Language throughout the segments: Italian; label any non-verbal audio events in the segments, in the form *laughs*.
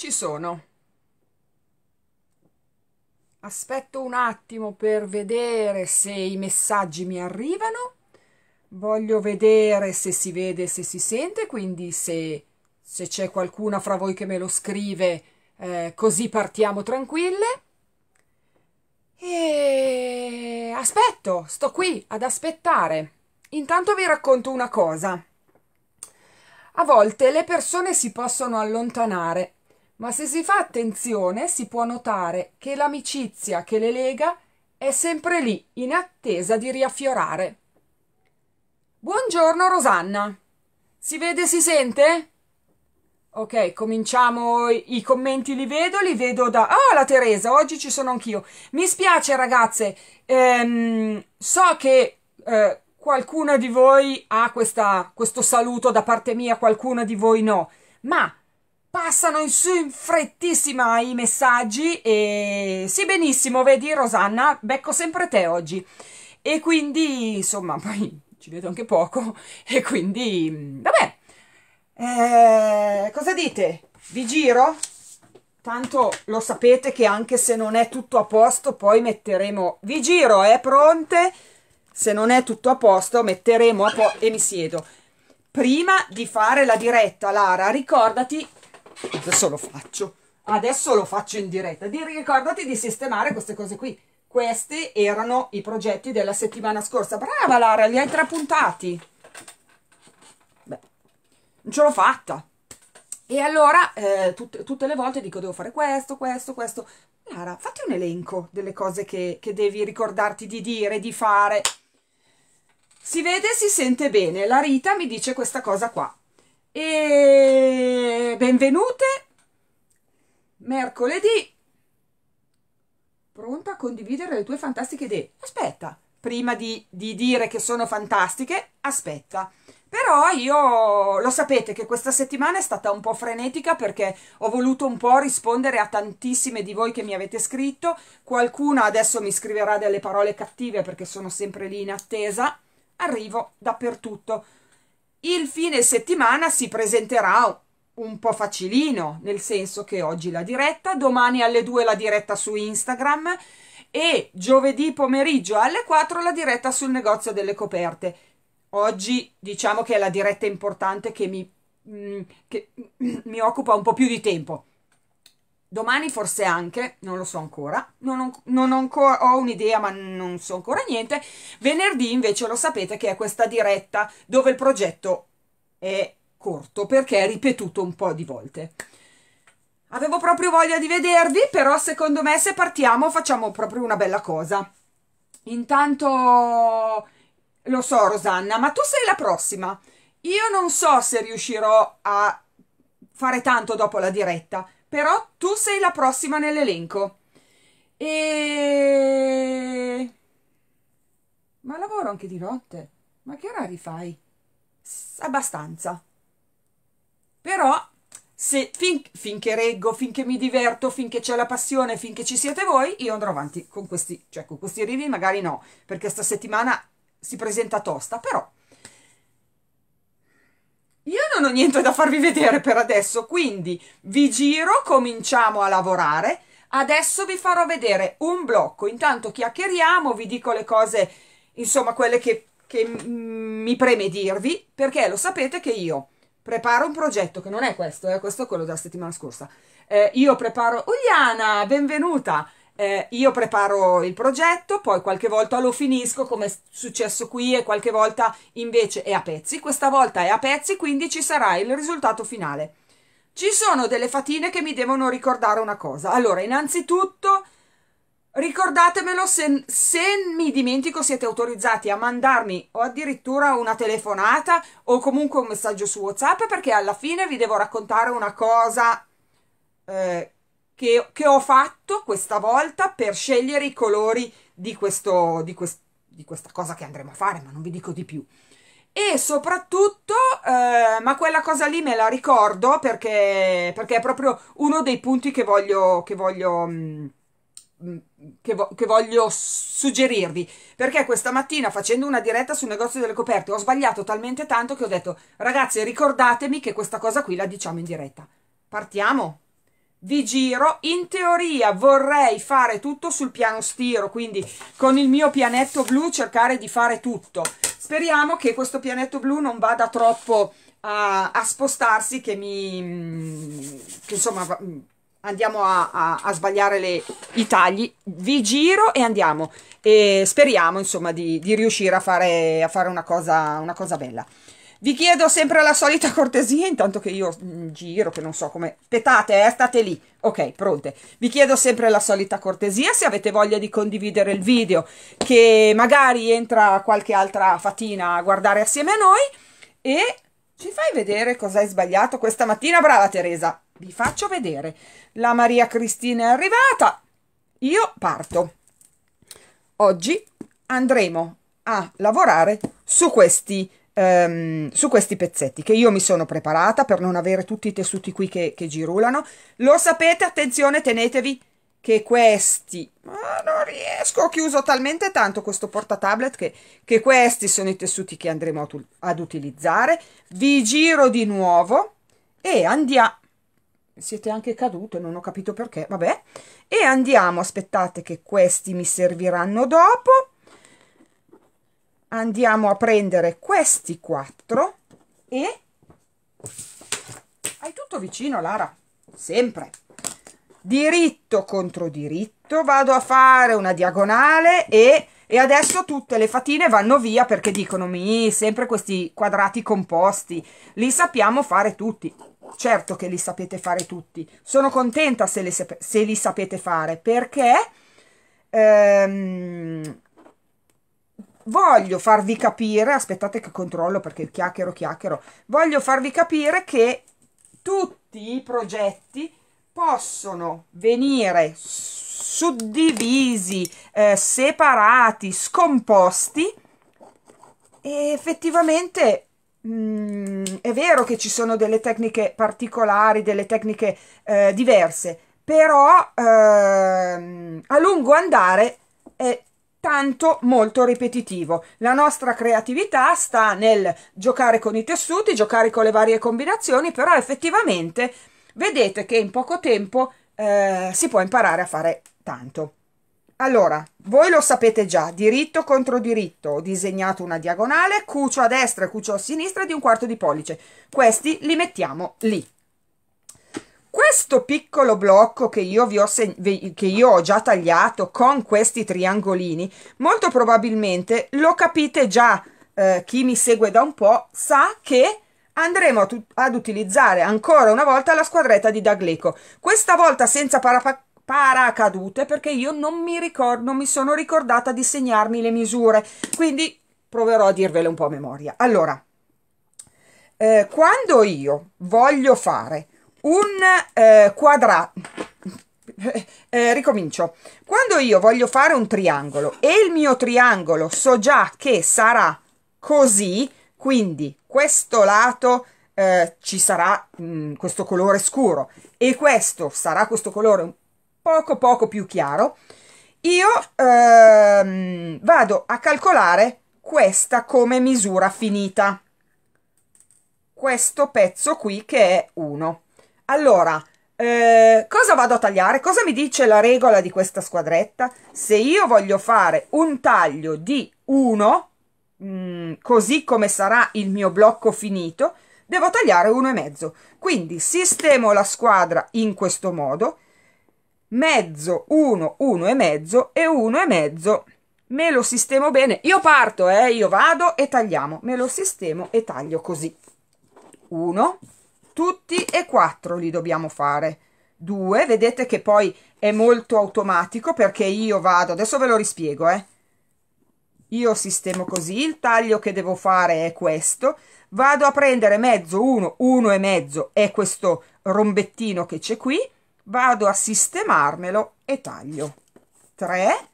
ci sono. Aspetto un attimo per vedere se i messaggi mi arrivano. Voglio vedere se si vede, se si sente, quindi se, se c'è qualcuna fra voi che me lo scrive, eh, così partiamo tranquille. E aspetto, sto qui ad aspettare. Intanto vi racconto una cosa. A volte le persone si possono allontanare ma se si fa attenzione si può notare che l'amicizia che le lega è sempre lì, in attesa di riaffiorare. Buongiorno Rosanna. Si vede, si sente? Ok, cominciamo i commenti, li vedo, li vedo da... oh, la Teresa, oggi ci sono anch'io. Mi spiace ragazze, ehm, so che eh, qualcuno di voi ha questa, questo saluto da parte mia, qualcuno di voi no, ma Passano in su in frettissima i messaggi e sì benissimo, vedi Rosanna, becco sempre te oggi. E quindi, insomma, *laughs* poi ci vedo anche poco e quindi, mm, vabbè. Eh, cosa dite? Vi giro? Tanto lo sapete che anche se non è tutto a posto, poi metteremo... Vi giro, è eh, pronte? Se non è tutto a posto, metteremo a posto... E mi siedo. Prima di fare la diretta, Lara, ricordati Adesso lo faccio. Adesso lo faccio in diretta. Di, ricordati di sistemare queste cose qui. Questi erano i progetti della settimana scorsa. Brava Lara, li hai trapuntati. Beh, non ce l'ho fatta. E allora eh, tut tutte le volte dico devo fare questo, questo, questo. Lara, fatti un elenco delle cose che, che devi ricordarti di dire, di fare. Si vede e si sente bene. La Rita mi dice questa cosa qua e benvenute mercoledì pronta a condividere le tue fantastiche idee aspetta prima di, di, dire che sono fantastiche aspetta però io lo sapete che questa settimana è stata un po' frenetica perché ho voluto un po' rispondere a tantissime di voi che mi avete scritto qualcuna adesso mi scriverà delle parole cattive perché sono sempre lì in attesa arrivo dappertutto il fine settimana si presenterà un po' facilino, nel senso che oggi la diretta, domani alle 2 la diretta su Instagram e giovedì pomeriggio alle 4 la diretta sul negozio delle coperte. Oggi diciamo che è la diretta importante che mi, mm, che *clears throat* mi occupa un po' più di tempo domani forse anche, non lo so ancora, non ho, non ho, ancora, ho un'idea ma non so ancora niente, venerdì invece lo sapete che è questa diretta dove il progetto è corto perché è ripetuto un po' di volte. Avevo proprio voglia di vedervi, però secondo me se partiamo facciamo proprio una bella cosa. Intanto lo so Rosanna, ma tu sei la prossima. Io non so se riuscirò a fare tanto dopo la diretta, però tu sei la prossima nell'elenco. E... Ma lavoro anche di notte. Ma che orari fai? S abbastanza. Però, se, fin finché reggo, finché mi diverto, finché c'è la passione, finché ci siete voi, io andrò avanti con questi, cioè con questi arrivi magari no, perché sta settimana si presenta tosta, però io non ho niente da farvi vedere per adesso, quindi vi giro, cominciamo a lavorare. Adesso vi farò vedere un blocco, intanto chiacchieriamo, vi dico le cose, insomma, quelle che, che mi preme dirvi, perché lo sapete che io preparo un progetto che non è questo, eh, questo è quello della settimana scorsa. Eh, io preparo... Uliana, benvenuta! eh, io preparo il progetto, poi qualche volta lo finisco come è successo qui e qualche volta invece è a pezzi, questa volta è a pezzi quindi ci sarà il risultato finale. Ci sono delle fatine che mi devono ricordare una cosa, allora innanzitutto ricordatemelo se, se mi dimentico siete autorizzati a mandarmi o addirittura una telefonata o comunque un messaggio su Whatsapp perché alla fine vi devo raccontare una cosa... Eh, che, che ho fatto questa volta per scegliere i colori di, questo, di, quest, di questa cosa che andremo a fare, ma non vi dico di più e soprattutto, eh, ma quella cosa lì me la ricordo perché, perché è proprio uno dei punti che voglio, che voglio, mm, mm, che, vo che voglio suggerirvi. Perché questa mattina facendo una diretta sul negozio delle coperte ho sbagliato talmente tanto che ho detto ragazzi ricordatemi che questa cosa qui la diciamo in diretta. Partiamo! vi giro in teoria vorrei fare tutto sul piano stiro quindi con il mio pianetto blu cercare di fare tutto speriamo che questo pianetto blu non vada troppo a, a spostarsi che mi mm, che insomma mm, andiamo a, a, a sbagliare le, i tagli vi giro e andiamo e speriamo insomma di, di riuscire a fare, a fare una cosa, una cosa bella vi chiedo sempre la solita cortesia, intanto che io mm, giro, che non so come... Petate, eh, state lì. Ok, pronte. Vi chiedo sempre la solita cortesia, se avete voglia di condividere il video, che magari entra qualche altra fatina a guardare assieme a noi, e ci fai vedere cosa hai sbagliato questa mattina. Brava Teresa, vi faccio vedere. La Maria Cristina è arrivata, io parto. Oggi andremo a lavorare su questi ehm, su questi pezzetti che io mi sono preparata per non avere tutti i tessuti qui che, che girulano. Lo sapete, attenzione, tenetevi che questi, ma non riesco, ho chiuso talmente tanto questo portatablet che, che questi sono i tessuti che andremo ad, utilizzare. Vi giro di nuovo e andiamo, siete anche cadute, non ho capito perché, vabbè, e andiamo, aspettate che questi mi serviranno dopo andiamo a prendere questi quattro e hai tutto vicino Lara sempre diritto contro diritto vado a fare una diagonale e, e adesso tutte le fatine vanno via perché dicono mi sempre questi quadrati composti li sappiamo fare tutti certo che li sapete fare tutti sono contenta se, le, se li sapete fare perché ehm, voglio farvi capire, aspettate che controllo perché chiacchiero chiacchiero, voglio farvi capire che tutti i progetti possono venire suddivisi, eh, separati, scomposti e effettivamente mh, mm, è vero che ci sono delle tecniche particolari, delle tecniche eh, diverse, però eh, a lungo andare è tanto molto ripetitivo. La nostra creatività sta nel giocare con i tessuti, giocare con le varie combinazioni, però effettivamente vedete che in poco tempo eh, si può imparare a fare tanto. Allora, voi lo sapete già, diritto contro diritto, ho disegnato una diagonale, cucio a destra e cucio a sinistra di un quarto di pollice. Questi li mettiamo lì questo piccolo blocco che io, vi ho che io ho già tagliato con questi triangolini, molto probabilmente lo capite già, eh, chi mi segue da un po' sa che andremo ad utilizzare ancora una volta la squadretta di D'Agleco, questa volta senza parapacchetti paracadute perché io non mi ricordo, non mi sono ricordata di segnarmi le misure, quindi proverò a dirvele un po' a memoria. Allora, eh, quando io voglio fare un eh, quadrato eh, eh, ricomincio quando io voglio fare un triangolo e il mio triangolo so già che sarà così quindi questo lato eh, ci sarà mh, mm, questo colore scuro e questo sarà questo colore poco poco più chiaro io ehm, vado a calcolare questa come misura finita questo pezzo qui che è 1 allora, eh, cosa vado a tagliare? Cosa mi dice la regola di questa squadretta? Se io voglio fare un taglio di 1, mm, così come sarà il mio blocco finito, devo tagliare uno e mezzo. Quindi sistemo la squadra in questo modo, mezzo, 1, 1,5 e mezzo e e mezzo. me lo sistemo bene. Io parto, eh, io vado e tagliamo, me lo sistemo e taglio così. 1, tutti e quattro li dobbiamo fare Due, vedete che poi è molto automatico perché io vado adesso ve lo rispiego eh io sistemo così il taglio che devo fare è questo vado a prendere mezzo uno, uno e mezzo è questo rombettino che c'è qui vado a sistemarmelo e taglio Tre,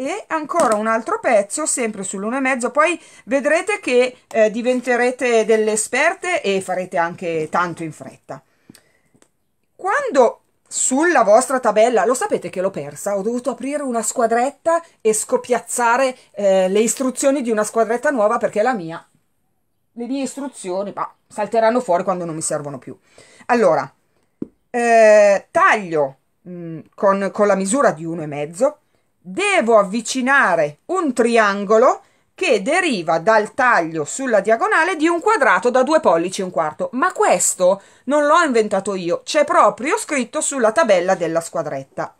e ancora un altro pezzo sempre sull'1,5 poi vedrete che eh, diventerete delle esperte e farete anche tanto in fretta quando sulla vostra tabella, lo sapete che l'ho persa, ho dovuto aprire una squadretta e scopiazzare eh, le istruzioni di una squadretta nuova perché la mia, le mie istruzioni, bah, salteranno fuori quando non mi servono più. Allora, eh, taglio mh, mm, con, con la misura di 1,5 devo avvicinare un triangolo che deriva dal taglio sulla diagonale di un quadrato da due pollici e un quarto. Ma questo non l'ho inventato io, c'è proprio scritto sulla tabella della squadretta.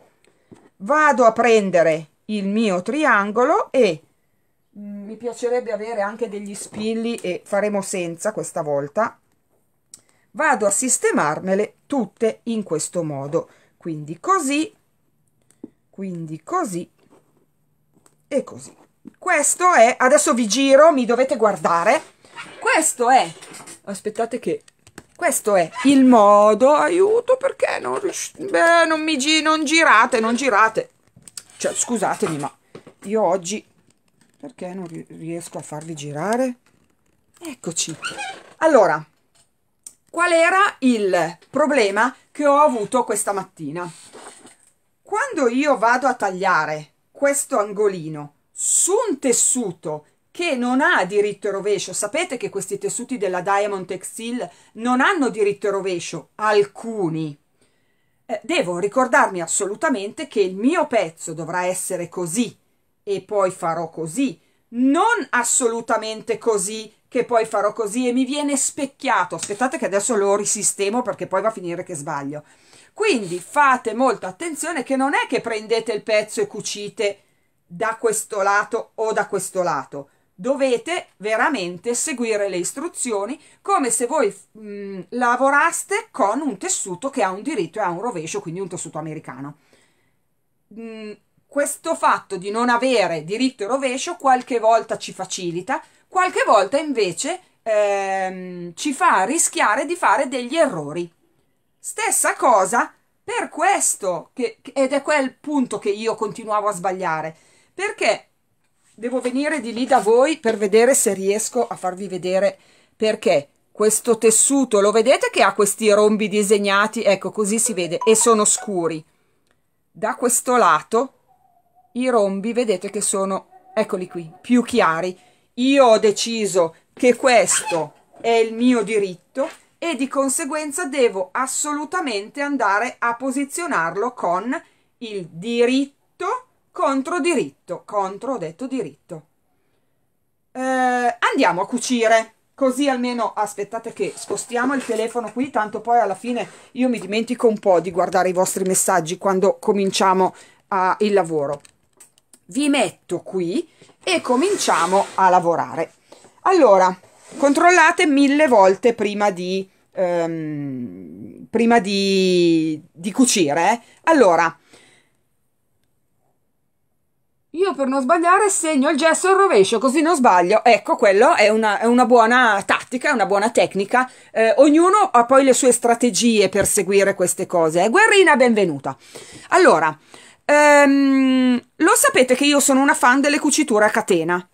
Vado a prendere il mio triangolo e mm, mi piacerebbe avere anche degli spilli e faremo senza questa volta. Vado a sistemarmele tutte in questo modo. Quindi così, quindi così e così. Questo è, adesso vi giro, mi dovete guardare. Questo è, aspettate che, questo è il modo, aiuto perché non, beh, non mi gi non girate, non girate. Cioè, scusatemi, ma io oggi, perché non riesco a farvi girare? Eccoci. Allora, qual era il problema che ho avuto questa mattina? Quando io vado a tagliare questo angolino su un tessuto che non ha diritto e rovescio, sapete che questi tessuti della Diamond Textile non hanno diritto e rovescio, alcuni. Eh, devo ricordarmi assolutamente che il mio pezzo dovrà essere così e poi farò così, non assolutamente così che poi farò così e mi viene specchiato. Aspettate che adesso lo risistemo perché poi va a finire che sbaglio. Quindi fate molto attenzione che non è che prendete il pezzo e cucite da questo lato o da questo lato. Dovete veramente seguire le istruzioni come se voi mh, mm, lavoraste con un tessuto che ha un diritto e ha un rovescio, quindi un tessuto americano. Mh, mm, questo fatto di non avere diritto e rovescio qualche volta ci facilita, qualche volta invece ehm, ci fa rischiare di fare degli errori. Stessa cosa per questo, che, ed è quel punto che io continuavo a sbagliare, perché devo venire di lì da voi per vedere se riesco a farvi vedere perché questo tessuto, lo vedete che ha questi rombi disegnati? Ecco, così si vede, e sono scuri. Da questo lato i rombi vedete che sono, eccoli qui, più chiari. Io ho deciso che questo è il mio diritto e di conseguenza devo assolutamente andare a posizionarlo con il diritto contro diritto, contro ho detto diritto. Eh, andiamo a cucire, così almeno aspettate che spostiamo il telefono qui, tanto poi alla fine io mi dimentico un po' di guardare i vostri messaggi quando cominciamo uh, il lavoro. Vi metto qui e cominciamo a lavorare. Allora, controllate mille volte prima di, ehm, prima di, di cucire. Eh. Allora, io per non sbagliare segno il gesso al rovescio, così non sbaglio. Ecco, quello è una, è una buona tattica, è una buona tecnica. Eh, ognuno ha poi le sue strategie per seguire queste cose. Eh, guerrina, benvenuta. Allora, ehm, lo sapete che io sono una fan delle cuciture a catena.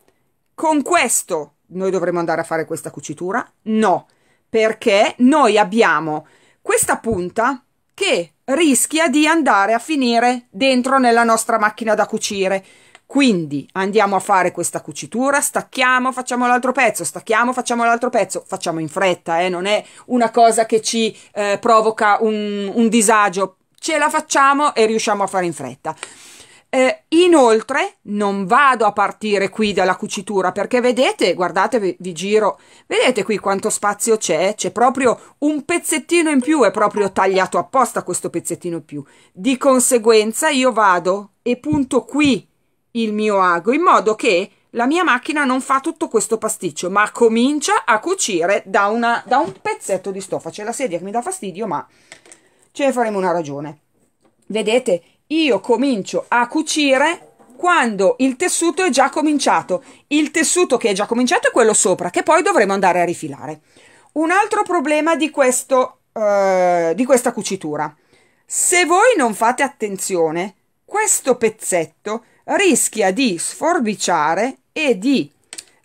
Con questo noi dovremmo andare a fare questa cucitura? No, perché noi abbiamo questa punta che rischia di andare a finire dentro nella nostra macchina da cucire. Quindi andiamo a fare questa cucitura, stacchiamo, facciamo l'altro pezzo, stacchiamo, facciamo l'altro pezzo, facciamo in fretta, eh? non è una cosa che ci eh, provoca un, un disagio, ce la facciamo e riusciamo a fare in fretta. Eh, inoltre non vado a partire qui dalla cucitura perché vedete, guardate, vi, vi giro, vedete qui quanto spazio c'è? C'è proprio un pezzettino in più, è proprio tagliato apposta questo pezzettino in più. Di conseguenza io vado e punto qui il mio ago in modo che la mia macchina non fa tutto questo pasticcio, ma comincia a cucire da, una, da un pezzetto di stoffa. C'è la sedia che mi dà fastidio, ma ce ne faremo una ragione. Vedete, io comincio a cucire quando il tessuto è già cominciato. Il tessuto che è già cominciato è quello sopra, che poi dovremo andare a rifilare. Un altro problema di, questo, eh, di questa cucitura. Se voi non fate attenzione, questo pezzetto rischia di sforbiciare e di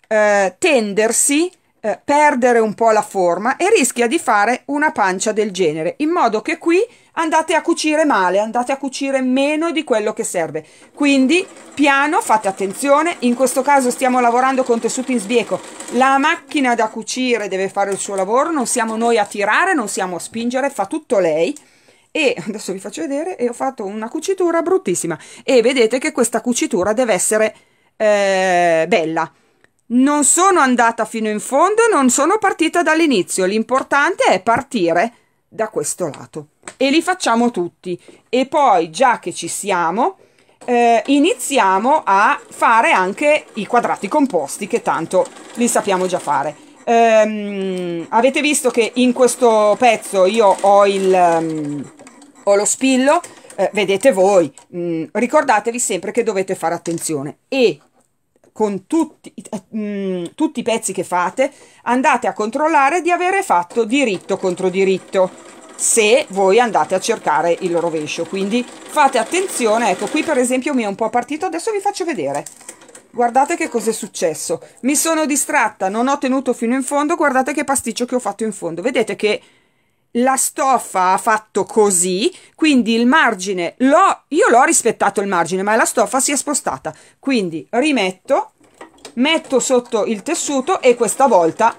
eh, tendersi eh, perdere un po' la forma e rischia di fare una pancia del genere, in modo che qui andate a cucire male, andate a cucire meno di quello che serve. Quindi piano, fate attenzione, in questo caso stiamo lavorando con tessuti in sbieco, la macchina da cucire deve fare il suo lavoro, non siamo noi a tirare, non siamo a spingere, fa tutto lei e adesso vi faccio vedere e ho fatto una cucitura bruttissima e vedete che questa cucitura deve essere eh, bella non sono andata fino in fondo, non sono partita dall'inizio, l'importante è partire da questo lato. E li facciamo tutti. E poi, già che ci siamo, eh, iniziamo a fare anche i quadrati composti, che tanto li sappiamo già fare. Um, avete visto che in questo pezzo io ho, il, um, ho lo spillo eh, vedete voi mm, ricordatevi sempre che dovete fare attenzione e con tutti, mh, mm, tutti i pezzi che fate andate a controllare di avere fatto diritto contro diritto se voi andate a cercare il rovescio quindi fate attenzione ecco qui per esempio mi è un po' partito adesso vi faccio vedere guardate che cosa è successo mi sono distratta non ho tenuto fino in fondo guardate che pasticcio che ho fatto in fondo vedete che la stoffa ha fatto così, quindi il margine, l'ho, io l'ho rispettato il margine, ma la stoffa si è spostata. Quindi rimetto, metto sotto il tessuto e questa volta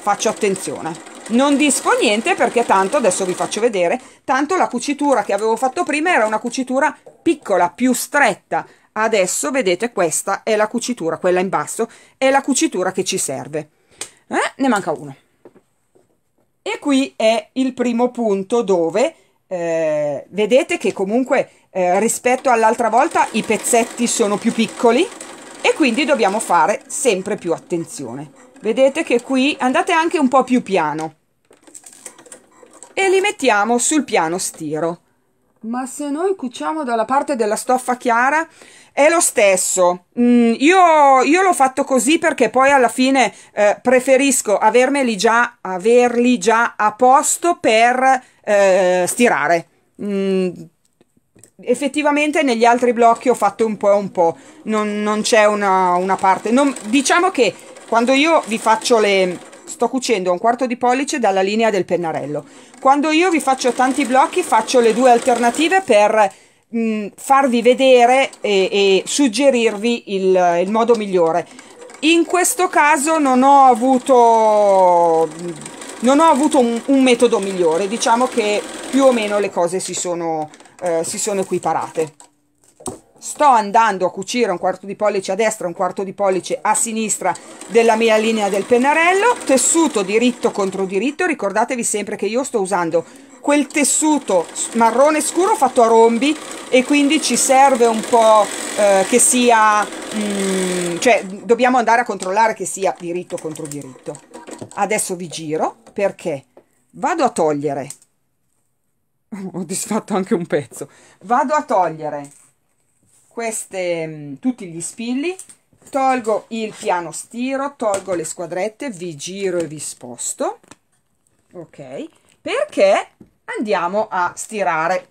faccio attenzione. Non disco niente perché tanto, adesso vi faccio vedere, tanto la cucitura che avevo fatto prima era una cucitura piccola, più stretta. Adesso vedete questa è la cucitura, quella in basso, è la cucitura che ci serve. Eh, ne manca uno. E qui è il primo punto dove eh, vedete che comunque eh, rispetto all'altra volta i pezzetti sono più piccoli e quindi dobbiamo fare sempre più attenzione. Vedete che qui andate anche un po' più piano e li mettiamo sul piano stiro. Ma se noi cuciamo dalla parte della stoffa chiara è lo stesso. Mm, io, io l'ho fatto così perché poi alla fine eh, preferisco avermeli già, averli già a posto per eh, stirare. Mm, effettivamente negli altri blocchi ho fatto un po' un po', non, non c'è una, una, parte. Non, diciamo che quando io vi faccio le... sto cucendo un quarto di pollice dalla linea del pennarello. Quando io vi faccio tanti blocchi faccio le due alternative per mh, mm, farvi vedere e, e suggerirvi il, il, modo migliore. In questo caso non ho avuto, mm, non ho avuto un, un, metodo migliore, diciamo che più o meno le cose si sono, eh, si sono equiparate sto andando a cucire un quarto di pollice a destra un quarto di pollice a sinistra della mia linea del pennarello tessuto diritto contro diritto ricordatevi sempre che io sto usando quel tessuto marrone scuro fatto a rombi e quindi ci serve un po' eh, che sia, mh, mm, cioè dobbiamo andare a controllare che sia diritto contro diritto. Adesso vi giro perché vado a togliere, *laughs* ho disfatto anche un pezzo, vado a togliere queste, mh, mm, tutti gli spilli, tolgo il piano stiro, tolgo le squadrette, vi giro e vi sposto, ok? Perché andiamo a stirare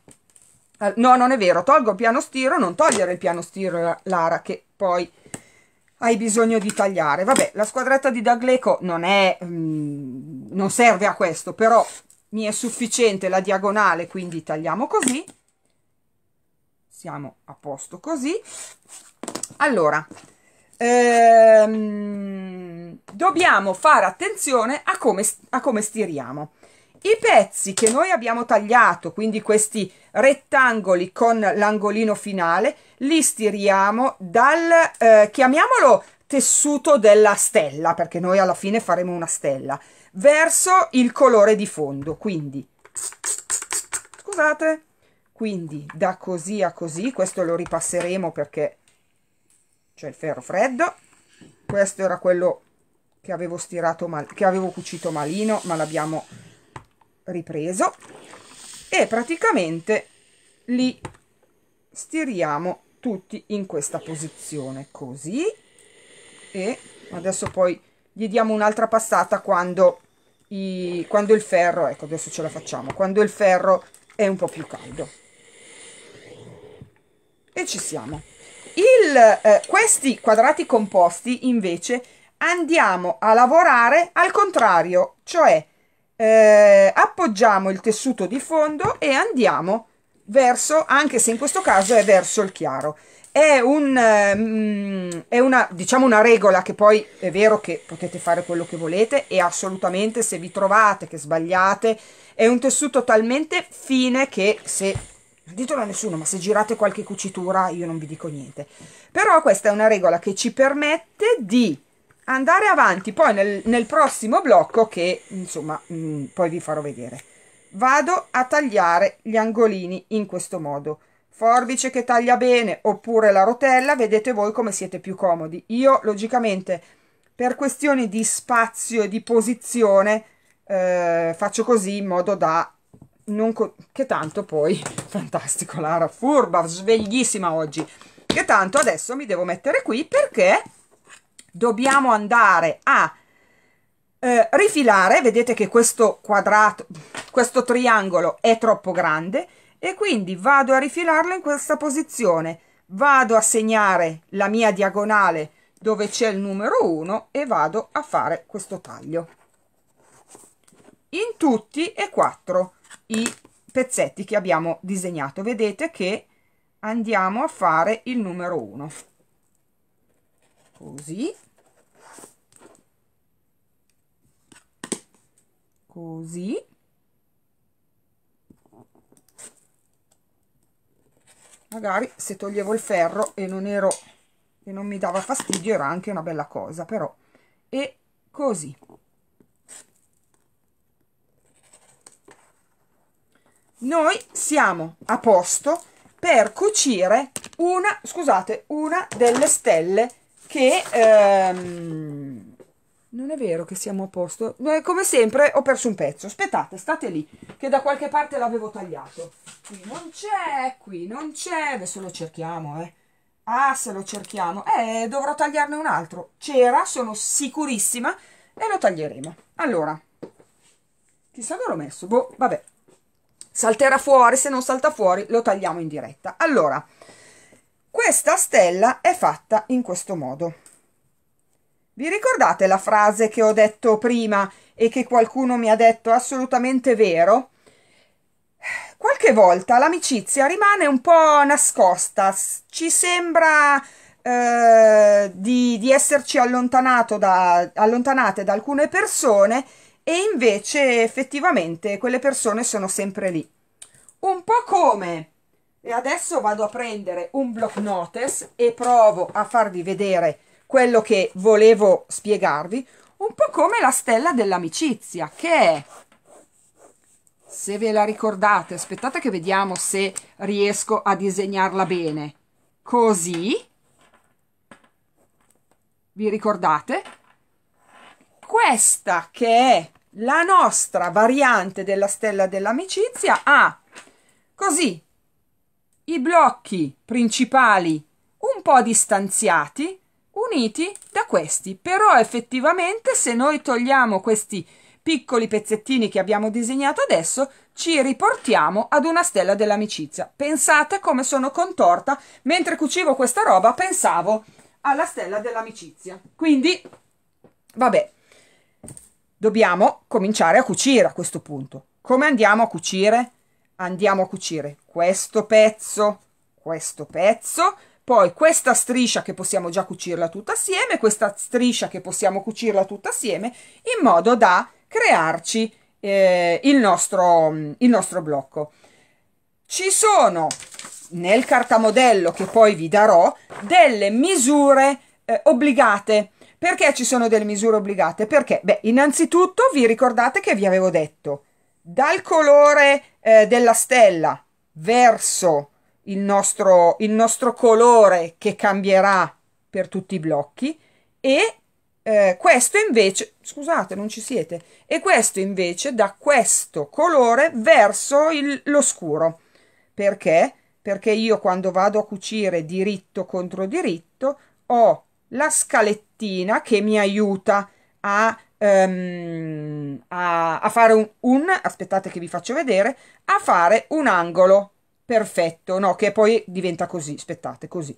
eh, no non è vero tolgo il piano stiro non togliere il piano stiro eh, Lara che poi hai bisogno di tagliare vabbè la squadretta di D'Agleco non è mm, non serve a questo però mi è sufficiente la diagonale quindi tagliamo così siamo a posto così allora ehm, dobbiamo fare attenzione a come, a come stiriamo i pezzi che noi abbiamo tagliato, quindi questi rettangoli con l'angolino finale, li stiriamo dal, eh, chiamiamolo tessuto della stella, perché noi alla fine faremo una stella, verso il colore di fondo, quindi, scusate, quindi da così a così, questo lo ripasseremo perché c'è il ferro freddo, questo era quello che avevo stirato mal, che avevo cucito malino, ma l'abbiamo ripreso e praticamente li stiriamo tutti in questa posizione così e adesso poi gli diamo un'altra passata quando, i, quando il ferro ecco adesso ce la facciamo quando il ferro è un po' più caldo e ci siamo il, eh, questi quadrati composti invece andiamo a lavorare al contrario cioè eh, appoggiamo il tessuto di fondo e andiamo verso, anche se in questo caso è verso il chiaro. È, un, eh, mm, è una, diciamo una regola che poi è vero che potete fare quello che volete e assolutamente se vi trovate che sbagliate è un tessuto talmente fine che se non ditelo a nessuno, ma se girate qualche cucitura io non vi dico niente. Però questa è una regola che ci permette di andare avanti poi nel, nel prossimo blocco che insomma mh, mm, poi vi farò vedere vado a tagliare gli angolini in questo modo forbice che taglia bene oppure la rotella vedete voi come siete più comodi io logicamente per questioni di spazio e di posizione eh, faccio così in modo da non che tanto poi *laughs* fantastico Lara furba sveglissima oggi che tanto adesso mi devo mettere qui perché dobbiamo andare a eh, rifilare vedete che questo quadrato questo triangolo è troppo grande e quindi vado a rifilarlo in questa posizione vado a segnare la mia diagonale dove c'è il numero 1 e vado a fare questo taglio in tutti e quattro i pezzetti che abbiamo disegnato vedete che andiamo a fare il numero 1 così così magari se toglievo il ferro e non ero e non mi dava fastidio era anche una bella cosa però e così noi siamo a posto per cucire una scusate una delle stelle che... Ehm, non è vero che siamo a posto. Eh, come sempre ho perso un pezzo. Aspettate, state lì, che da qualche parte l'avevo tagliato. Qui non c'è, qui non c'è. Adesso lo cerchiamo, eh. Ah, se lo cerchiamo. Eh, dovrò tagliarne un altro. C'era, sono sicurissima, e lo taglieremo. Allora, chissà dove l'ho messo. Boh, vabbè. Salterà fuori, se non salta fuori lo tagliamo in diretta. Allora... Questa stella è fatta in questo modo. Vi ricordate la frase che ho detto prima e che qualcuno mi ha detto assolutamente vero? Qualche volta l'amicizia rimane un po' nascosta, ci sembra eh, di, di, esserci da, allontanate da alcune persone e invece effettivamente quelle persone sono sempre lì. Un po' come e adesso vado a prendere un block notes e provo a farvi vedere quello che volevo spiegarvi, un po' come la stella dell'amicizia, che è, se ve la ricordate, aspettate che vediamo se riesco a disegnarla bene, così, vi ricordate? Questa che è la nostra variante della stella dell'amicizia ha così i blocchi principali un po' distanziati uniti da questi però effettivamente se noi togliamo questi piccoli pezzettini che abbiamo disegnato adesso ci riportiamo ad una stella dell'amicizia pensate come sono contorta mentre cucivo questa roba pensavo alla stella dell'amicizia quindi vabbè dobbiamo cominciare a cucire a questo punto come andiamo a cucire? andiamo a cucire questo pezzo, questo pezzo, poi questa striscia che possiamo già cucirla tutta assieme, questa striscia che possiamo cucirla tutta assieme, in modo da crearci eh, il, nostro, il nostro blocco. Ci sono nel cartamodello che poi vi darò delle misure eh, obbligate. Perché ci sono delle misure obbligate? Perché, beh, innanzitutto vi ricordate che vi avevo detto dal colore eh, della stella verso il nostro, il nostro colore che cambierà per tutti i blocchi e eh, questo invece, scusate non ci siete, e questo invece da questo colore verso lo scuro. Perché? Perché io quando vado a cucire diritto contro diritto ho la scalettina che mi aiuta a um, a, a, fare un, un, aspettate che vi faccio vedere, a fare un angolo perfetto, no, che poi diventa così, aspettate, così.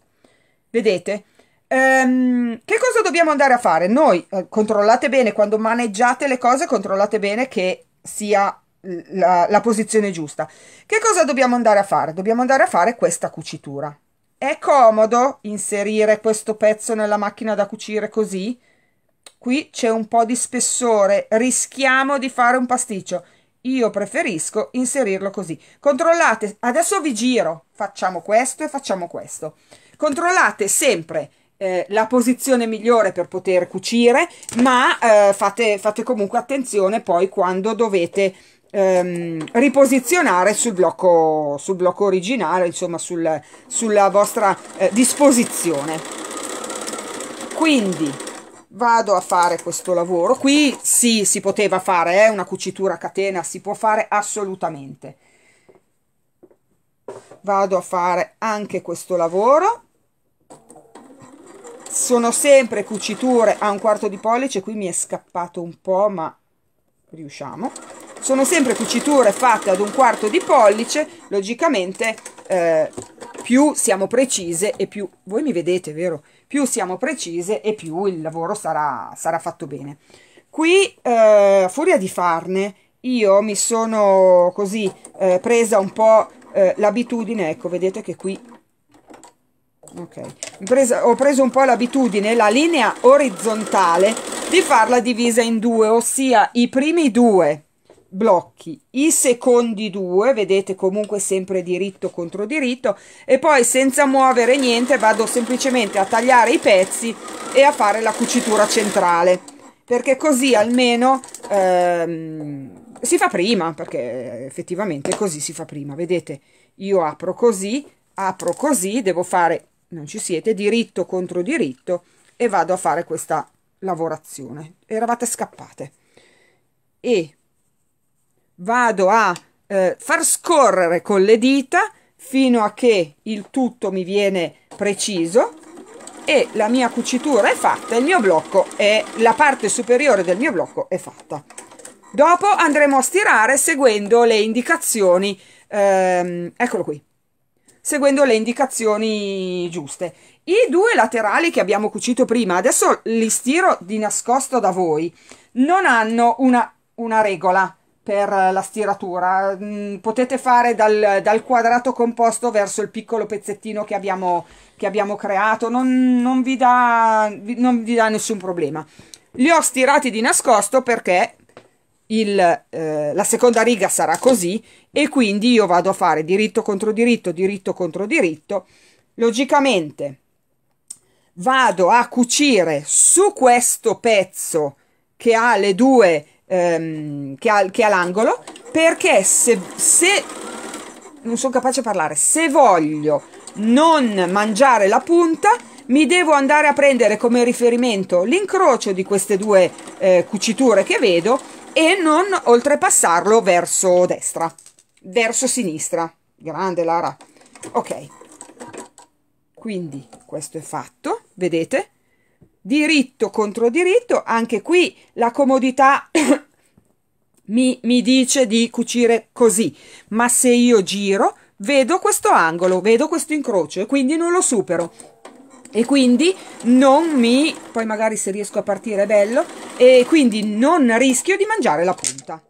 Vedete? Um, che cosa dobbiamo andare a fare? Noi eh, controllate bene, quando maneggiate le cose, controllate bene che sia la, la, posizione giusta. Che cosa dobbiamo andare a fare? Dobbiamo andare a fare questa cucitura. È comodo inserire questo pezzo nella macchina da cucire così? qui c'è un po' di spessore, rischiamo di fare un pasticcio. Io preferisco inserirlo così. Controllate, adesso vi giro, facciamo questo e facciamo questo. Controllate sempre eh, la posizione migliore per poter cucire, ma eh, fate, fate, comunque attenzione poi quando dovete ehm, riposizionare sul blocco, sul blocco originale, insomma sul, sulla vostra eh, disposizione. Quindi vado a fare questo lavoro qui sì si poteva fare eh, una cucitura a catena si può fare assolutamente vado a fare anche questo lavoro sono sempre cuciture a un quarto di pollice qui mi è scappato un po ma riusciamo sono sempre cuciture fatte ad un quarto di pollice logicamente eh, più siamo precise e più voi mi vedete vero più siamo precise e più il lavoro sarà, sarà fatto bene. Qui, eh, furia di farne, io mi sono così eh, presa un po' eh, l'abitudine, ecco, vedete che qui ok presa, ho preso un po' l'abitudine la linea orizzontale di farla divisa in due ossia i primi due blocchi i secondi due vedete comunque sempre diritto contro diritto e poi senza muovere niente vado semplicemente a tagliare i pezzi e a fare la cucitura centrale perché così almeno ehm, si fa prima perché effettivamente così si fa prima vedete io apro così apro così devo fare non ci siete diritto contro diritto e vado a fare questa lavorazione eravate scappate e vado a eh, far scorrere con le dita fino a che il tutto mi viene preciso e la mia cucitura è fatta, il mio blocco è la parte superiore del mio blocco è fatta. Dopo andremo a stirare seguendo le indicazioni, ehm, eccolo qui, seguendo le indicazioni giuste. I due laterali che abbiamo cucito prima, adesso li stiro di nascosto da voi, non hanno una, una regola, per la stiratura. Mm, potete fare dal, dal, quadrato composto verso il piccolo pezzettino che abbiamo, che abbiamo creato, non, non, vi dà, non vi dà nessun problema. Li ho stirati di nascosto perché il, eh, la seconda riga sarà così e quindi io vado a fare diritto contro diritto, diritto contro diritto. Logicamente vado a cucire su questo pezzo che ha le due ehm, che ha, ha l'angolo, perché se, se non sono capace a parlare, se voglio non mangiare la punta, mi devo andare a prendere come riferimento l'incrocio di queste due eh, cuciture che vedo e non oltrepassarlo verso destra, verso sinistra. Grande Lara. Ok, quindi questo è fatto, vedete? diritto contro diritto, anche qui la comodità *coughs* mi, mi dice di cucire così, ma se io giro vedo questo angolo, vedo questo incrocio e quindi non lo supero e quindi non mi poi magari se riesco a partire è bello e quindi non rischio di mangiare la punta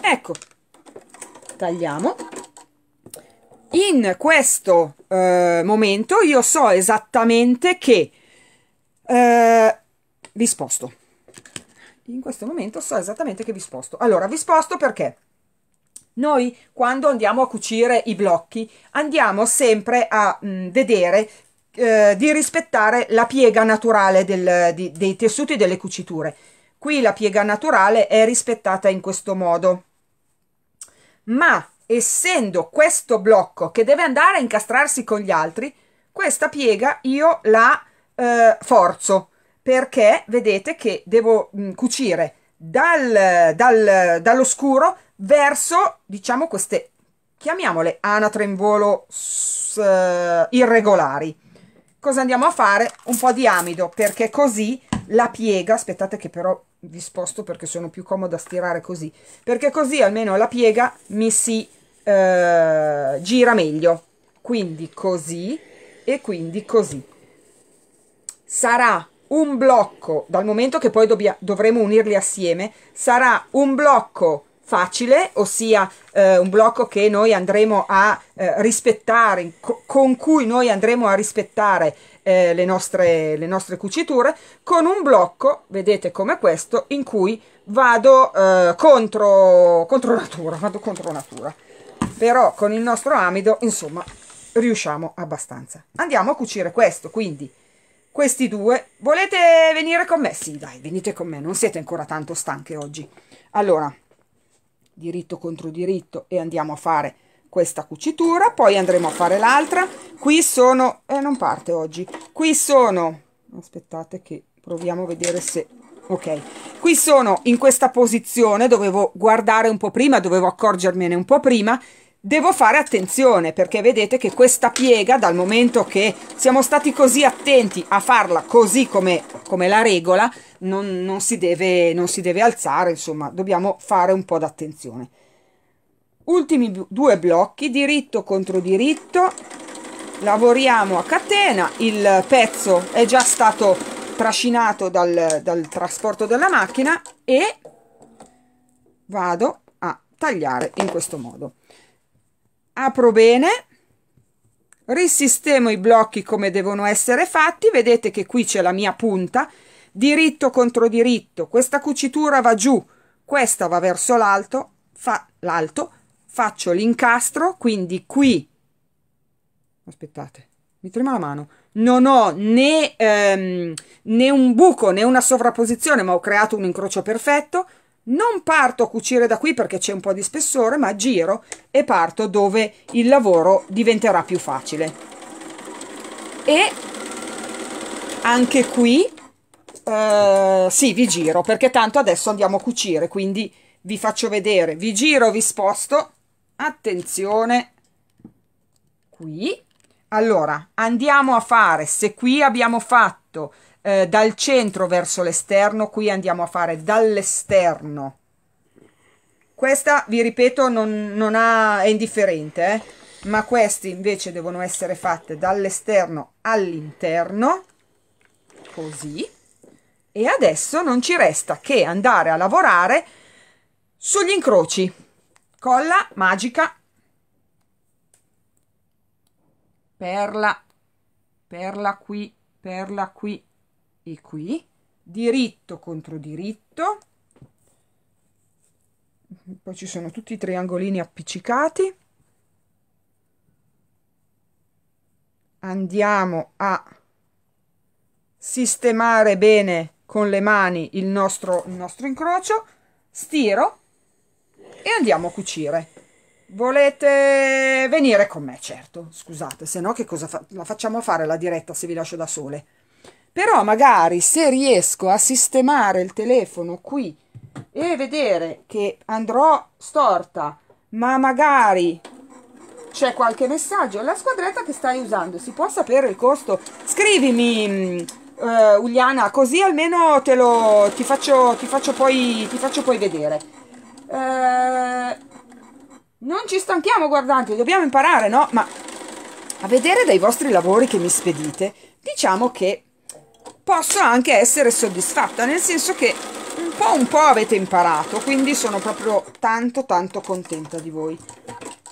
ecco tagliamo in questo eh, momento io so esattamente che eh, vi sposto in questo momento so esattamente che vi sposto allora vi sposto perché noi quando andiamo a cucire i blocchi andiamo sempre a mh, mm, vedere eh, di rispettare la piega naturale del, di, dei tessuti e delle cuciture qui la piega naturale è rispettata in questo modo ma essendo questo blocco che deve andare a incastrarsi con gli altri, questa piega io la eh, forzo perché vedete che devo mh, mm, cucire dal, dal, dall'oscuro verso, diciamo, queste, chiamiamole anatre in volo uh, irregolari. Cosa andiamo a fare? Un po' di amido, perché così la piega, aspettate che però vi sposto perché sono più comoda a stirare così, perché così almeno la piega mi si eh, gira meglio quindi così e quindi così sarà un blocco dal momento che poi dobbia, dovremo unirli assieme sarà un blocco facile ossia eh, un blocco che noi andremo a eh, rispettare con cui noi andremo a rispettare eh, le nostre, le, nostre, cuciture con un blocco, vedete come questo, in cui vado eh, contro, contro natura, vado contro natura però con il nostro amido insomma riusciamo abbastanza andiamo a cucire questo quindi questi due volete venire con me? sì dai venite con me non siete ancora tanto stanche oggi allora diritto contro diritto e andiamo a fare questa cucitura poi andremo a fare l'altra qui sono e eh, non parte oggi qui sono aspettate che proviamo a vedere se ok qui sono in questa posizione dovevo guardare un po' prima dovevo accorgermene un po' prima devo fare attenzione perché vedete che questa piega dal momento che siamo stati così attenti a farla così come, come la regola non, non, si deve, non si deve alzare insomma dobbiamo fare un po' d'attenzione ultimi due blocchi diritto contro diritto lavoriamo a catena il pezzo è già stato trascinato dal, dal trasporto della macchina e vado a tagliare in questo modo apro bene risistemo i blocchi come devono essere fatti vedete che qui c'è la mia punta diritto contro diritto questa cucitura va giù questa va verso l'alto fa l'alto faccio l'incastro quindi qui aspettate mi trema la mano non ho né, ehm, né un buco né una sovrapposizione ma ho creato un incrocio perfetto non parto a cucire da qui perché c'è un po' di spessore, ma giro e parto dove il lavoro diventerà più facile. E anche qui, eh, sì, vi giro perché tanto adesso andiamo a cucire, quindi vi faccio vedere, vi giro, vi sposto, attenzione, qui. Allora, andiamo a fare, se qui abbiamo fatto eh, dal centro verso l'esterno, qui andiamo a fare dall'esterno. Questa, vi ripeto, non, non ha, è indifferente, eh? ma queste invece devono essere fatte dall'esterno all'interno, così. E adesso non ci resta che andare a lavorare sugli incroci. Colla magica, perla, perla qui, perla qui, e qui diritto contro diritto poi ci sono tutti i triangolini appiccicati andiamo a sistemare bene con le mani il nostro, il nostro incrocio stiro e andiamo a cucire volete venire con me certo scusate se no che cosa fa la facciamo fare la diretta se vi lascio da sole però magari se riesco a sistemare il telefono qui e vedere che andrò storta, ma magari c'è qualche messaggio, la squadretta che stai usando, si può sapere il costo? Scrivimi, uh, Uliana, così almeno te lo, ti, faccio, ti, faccio poi, ti faccio poi vedere. Uh, non ci stanchiamo guardanti, dobbiamo imparare, no? Ma a vedere dai vostri lavori che mi spedite, diciamo che posso anche essere soddisfatta, nel senso che un po' un po' avete imparato, quindi sono proprio tanto tanto contenta di voi.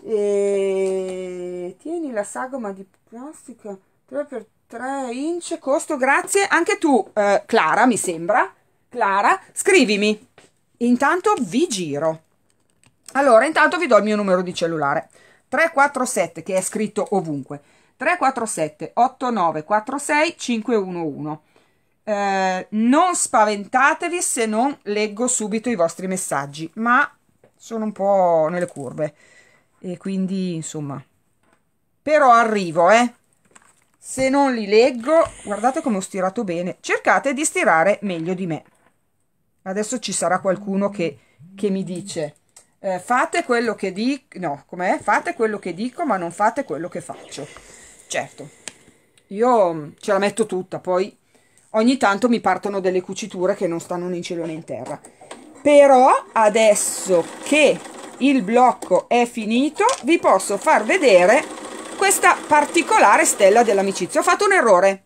E... Tieni la sagoma di plastica 3x3 inch, costo, grazie. Anche tu, eh, Clara, mi sembra. Clara, scrivimi. Intanto vi giro. Allora, intanto vi do il mio numero di cellulare. 347, che è scritto ovunque. 347 8946 511. Eh, non spaventatevi se non leggo subito i vostri messaggi, ma sono un po' nelle curve. E quindi, insomma, però arrivo, eh. Se non li leggo, guardate come ho stirato bene. Cercate di stirare meglio di me. Adesso ci sarà qualcuno che, che mi dice eh, fate quello che dico, no, com'è? Fate quello che dico, ma non fate quello che faccio. Certo, io mm, ce la metto tutta, poi ogni tanto mi partono delle cuciture che non stanno né in cielo né in terra però adesso che il blocco è finito vi posso far vedere questa particolare stella dell'amicizia ho fatto un errore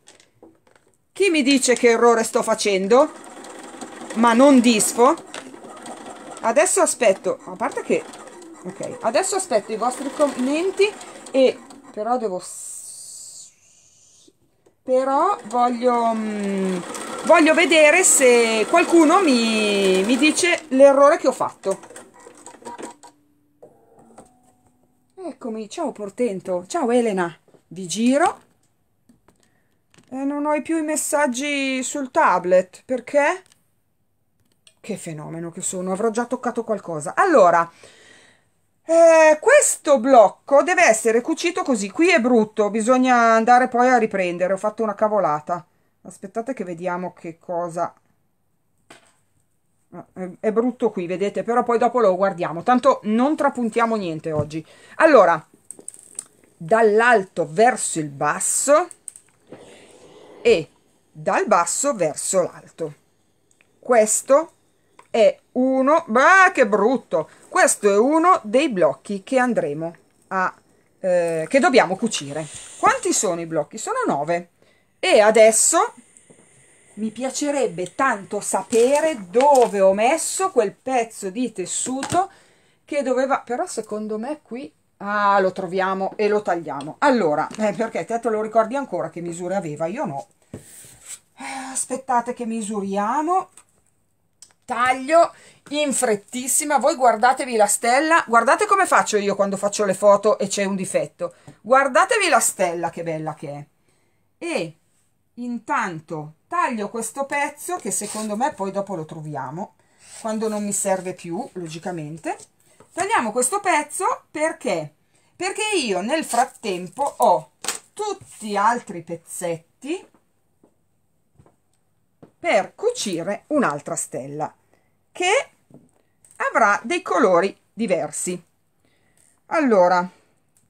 chi mi dice che errore sto facendo ma non disfo adesso aspetto a parte che ok adesso aspetto i vostri commenti e però devo però voglio, mh, mm, voglio vedere se qualcuno mi, mi dice l'errore che ho fatto eccomi ciao portento ciao Elena vi giro e non ho più i messaggi sul tablet perché che fenomeno che sono avrò già toccato qualcosa allora eh, questo blocco deve essere cucito così. Qui è brutto, bisogna andare poi a riprendere. Ho fatto una cavolata. Aspettate che vediamo che cosa... Ah, è brutto qui, vedete, però poi dopo lo guardiamo. Tanto non trapuntiamo niente oggi. Allora, dall'alto verso il basso e dal basso verso l'alto. Questo è uno... Bah, che brutto! questo è uno dei blocchi che andremo a eh, che dobbiamo cucire quanti sono i blocchi sono 9 e adesso mi piacerebbe tanto sapere dove ho messo quel pezzo di tessuto che doveva però secondo me qui ah, lo troviamo e lo tagliamo allora eh, perché te te lo ricordi ancora che misure aveva io no eh, aspettate che misuriamo taglio in frettissima voi guardatevi la stella guardate come faccio io quando faccio le foto e c'è un difetto guardatevi la stella che bella che è e intanto taglio questo pezzo che secondo me poi dopo lo troviamo quando non mi serve più logicamente tagliamo questo pezzo perché perché io nel frattempo ho tutti gli altri pezzetti per cucire un'altra stella che avrà dei colori diversi allora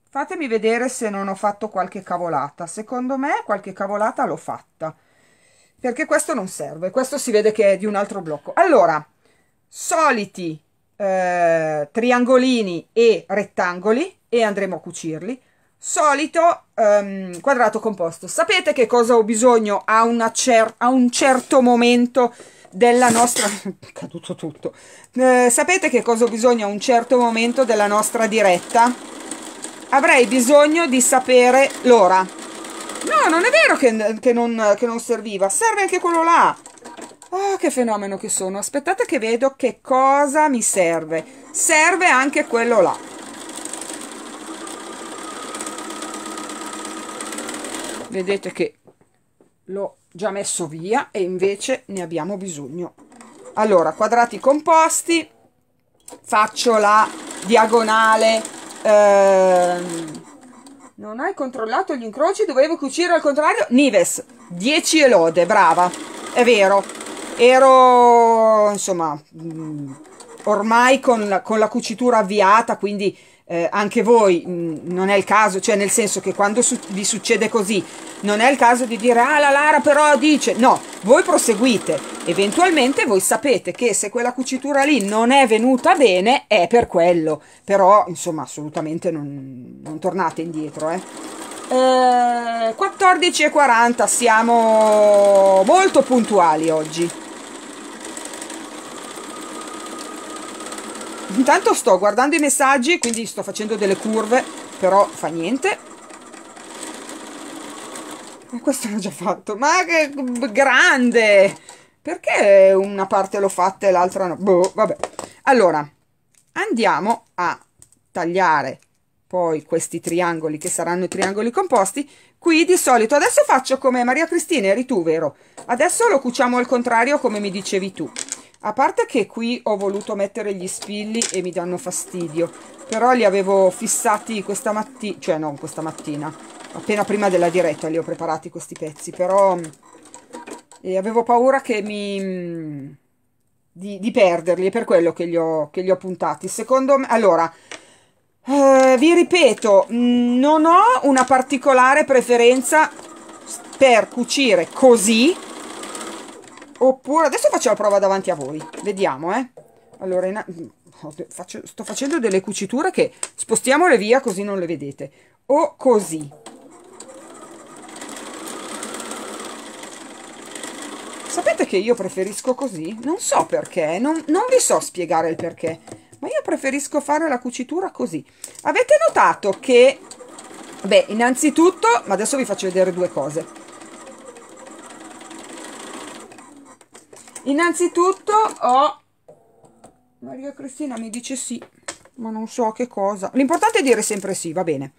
fatemi vedere se non ho fatto qualche cavolata secondo me qualche cavolata l'ho fatta perché questo non serve questo si vede che è di un altro blocco allora soliti eh, triangolini e rettangoli e andremo a cucirli solito ehm, quadrato composto sapete che cosa ho bisogno a, a un certo momento della nostra... è *laughs* caduto tutto. Eh, sapete che cosa ho bisogno a un certo momento della nostra diretta? Avrei bisogno di sapere l'ora. No, non è vero che, che, non, che non serviva, serve anche quello là. Oh, che fenomeno che sono. Aspettate che vedo che cosa mi serve. Serve anche quello là. Vedete che lo già messo via e invece ne abbiamo bisogno allora quadrati composti faccio la diagonale ehm, non hai controllato gli incroci dovevo cucire al contrario Nives 10 e lode, brava è vero ero insomma mm, ormai con la, con la cucitura avviata quindi eh, anche voi mh, mm, non è il caso, cioè nel senso che quando su vi succede così non è il caso di dire ah la Lara però dice, no, voi proseguite, eventualmente voi sapete che se quella cucitura lì non è venuta bene è per quello, però insomma assolutamente non, non tornate indietro. Eh. Eh, 40 siamo molto puntuali oggi. intanto sto guardando i messaggi quindi sto facendo delle curve però fa niente e eh, questo l'ho già fatto ma che grande perché una parte l'ho fatta e l'altra no boh vabbè allora andiamo a tagliare poi questi triangoli che saranno i triangoli composti qui di solito adesso faccio come Maria Cristina eri tu vero adesso lo cuciamo al contrario come mi dicevi tu a parte che qui ho voluto mettere gli spilli e mi danno fastidio però li avevo fissati questa mattina cioè non questa mattina appena prima della diretta li ho preparati questi pezzi però mm, e avevo paura che mi mm, di, di, perderli è per quello che li ho, che li ho puntati secondo me allora eh, vi ripeto non ho una particolare preferenza per cucire così Oppure, adesso faccio la prova davanti a voi, vediamo, eh. Allora, in, faccio, sto facendo delle cuciture che spostiamole via così non le vedete. O così. Sapete che io preferisco così? Non so perché, non, non vi so spiegare il perché, ma io preferisco fare la cucitura così. Avete notato che... Beh, innanzitutto, ma adesso vi faccio vedere due cose. innanzitutto ho oh, Maria Cristina mi dice sì ma non so che cosa l'importante è dire sempre sì va bene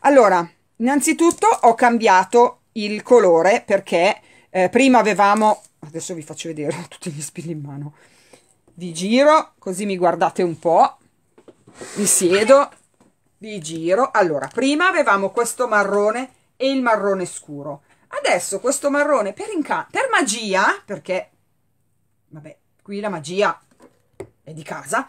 allora innanzitutto ho cambiato il colore perché eh, prima avevamo adesso vi faccio vedere *laughs* tutti gli spilli in mano vi giro così mi guardate un po' mi siedo vi giro allora prima avevamo questo marrone e il marrone scuro adesso questo marrone per, per magia perché vabbè, qui la magia è di casa,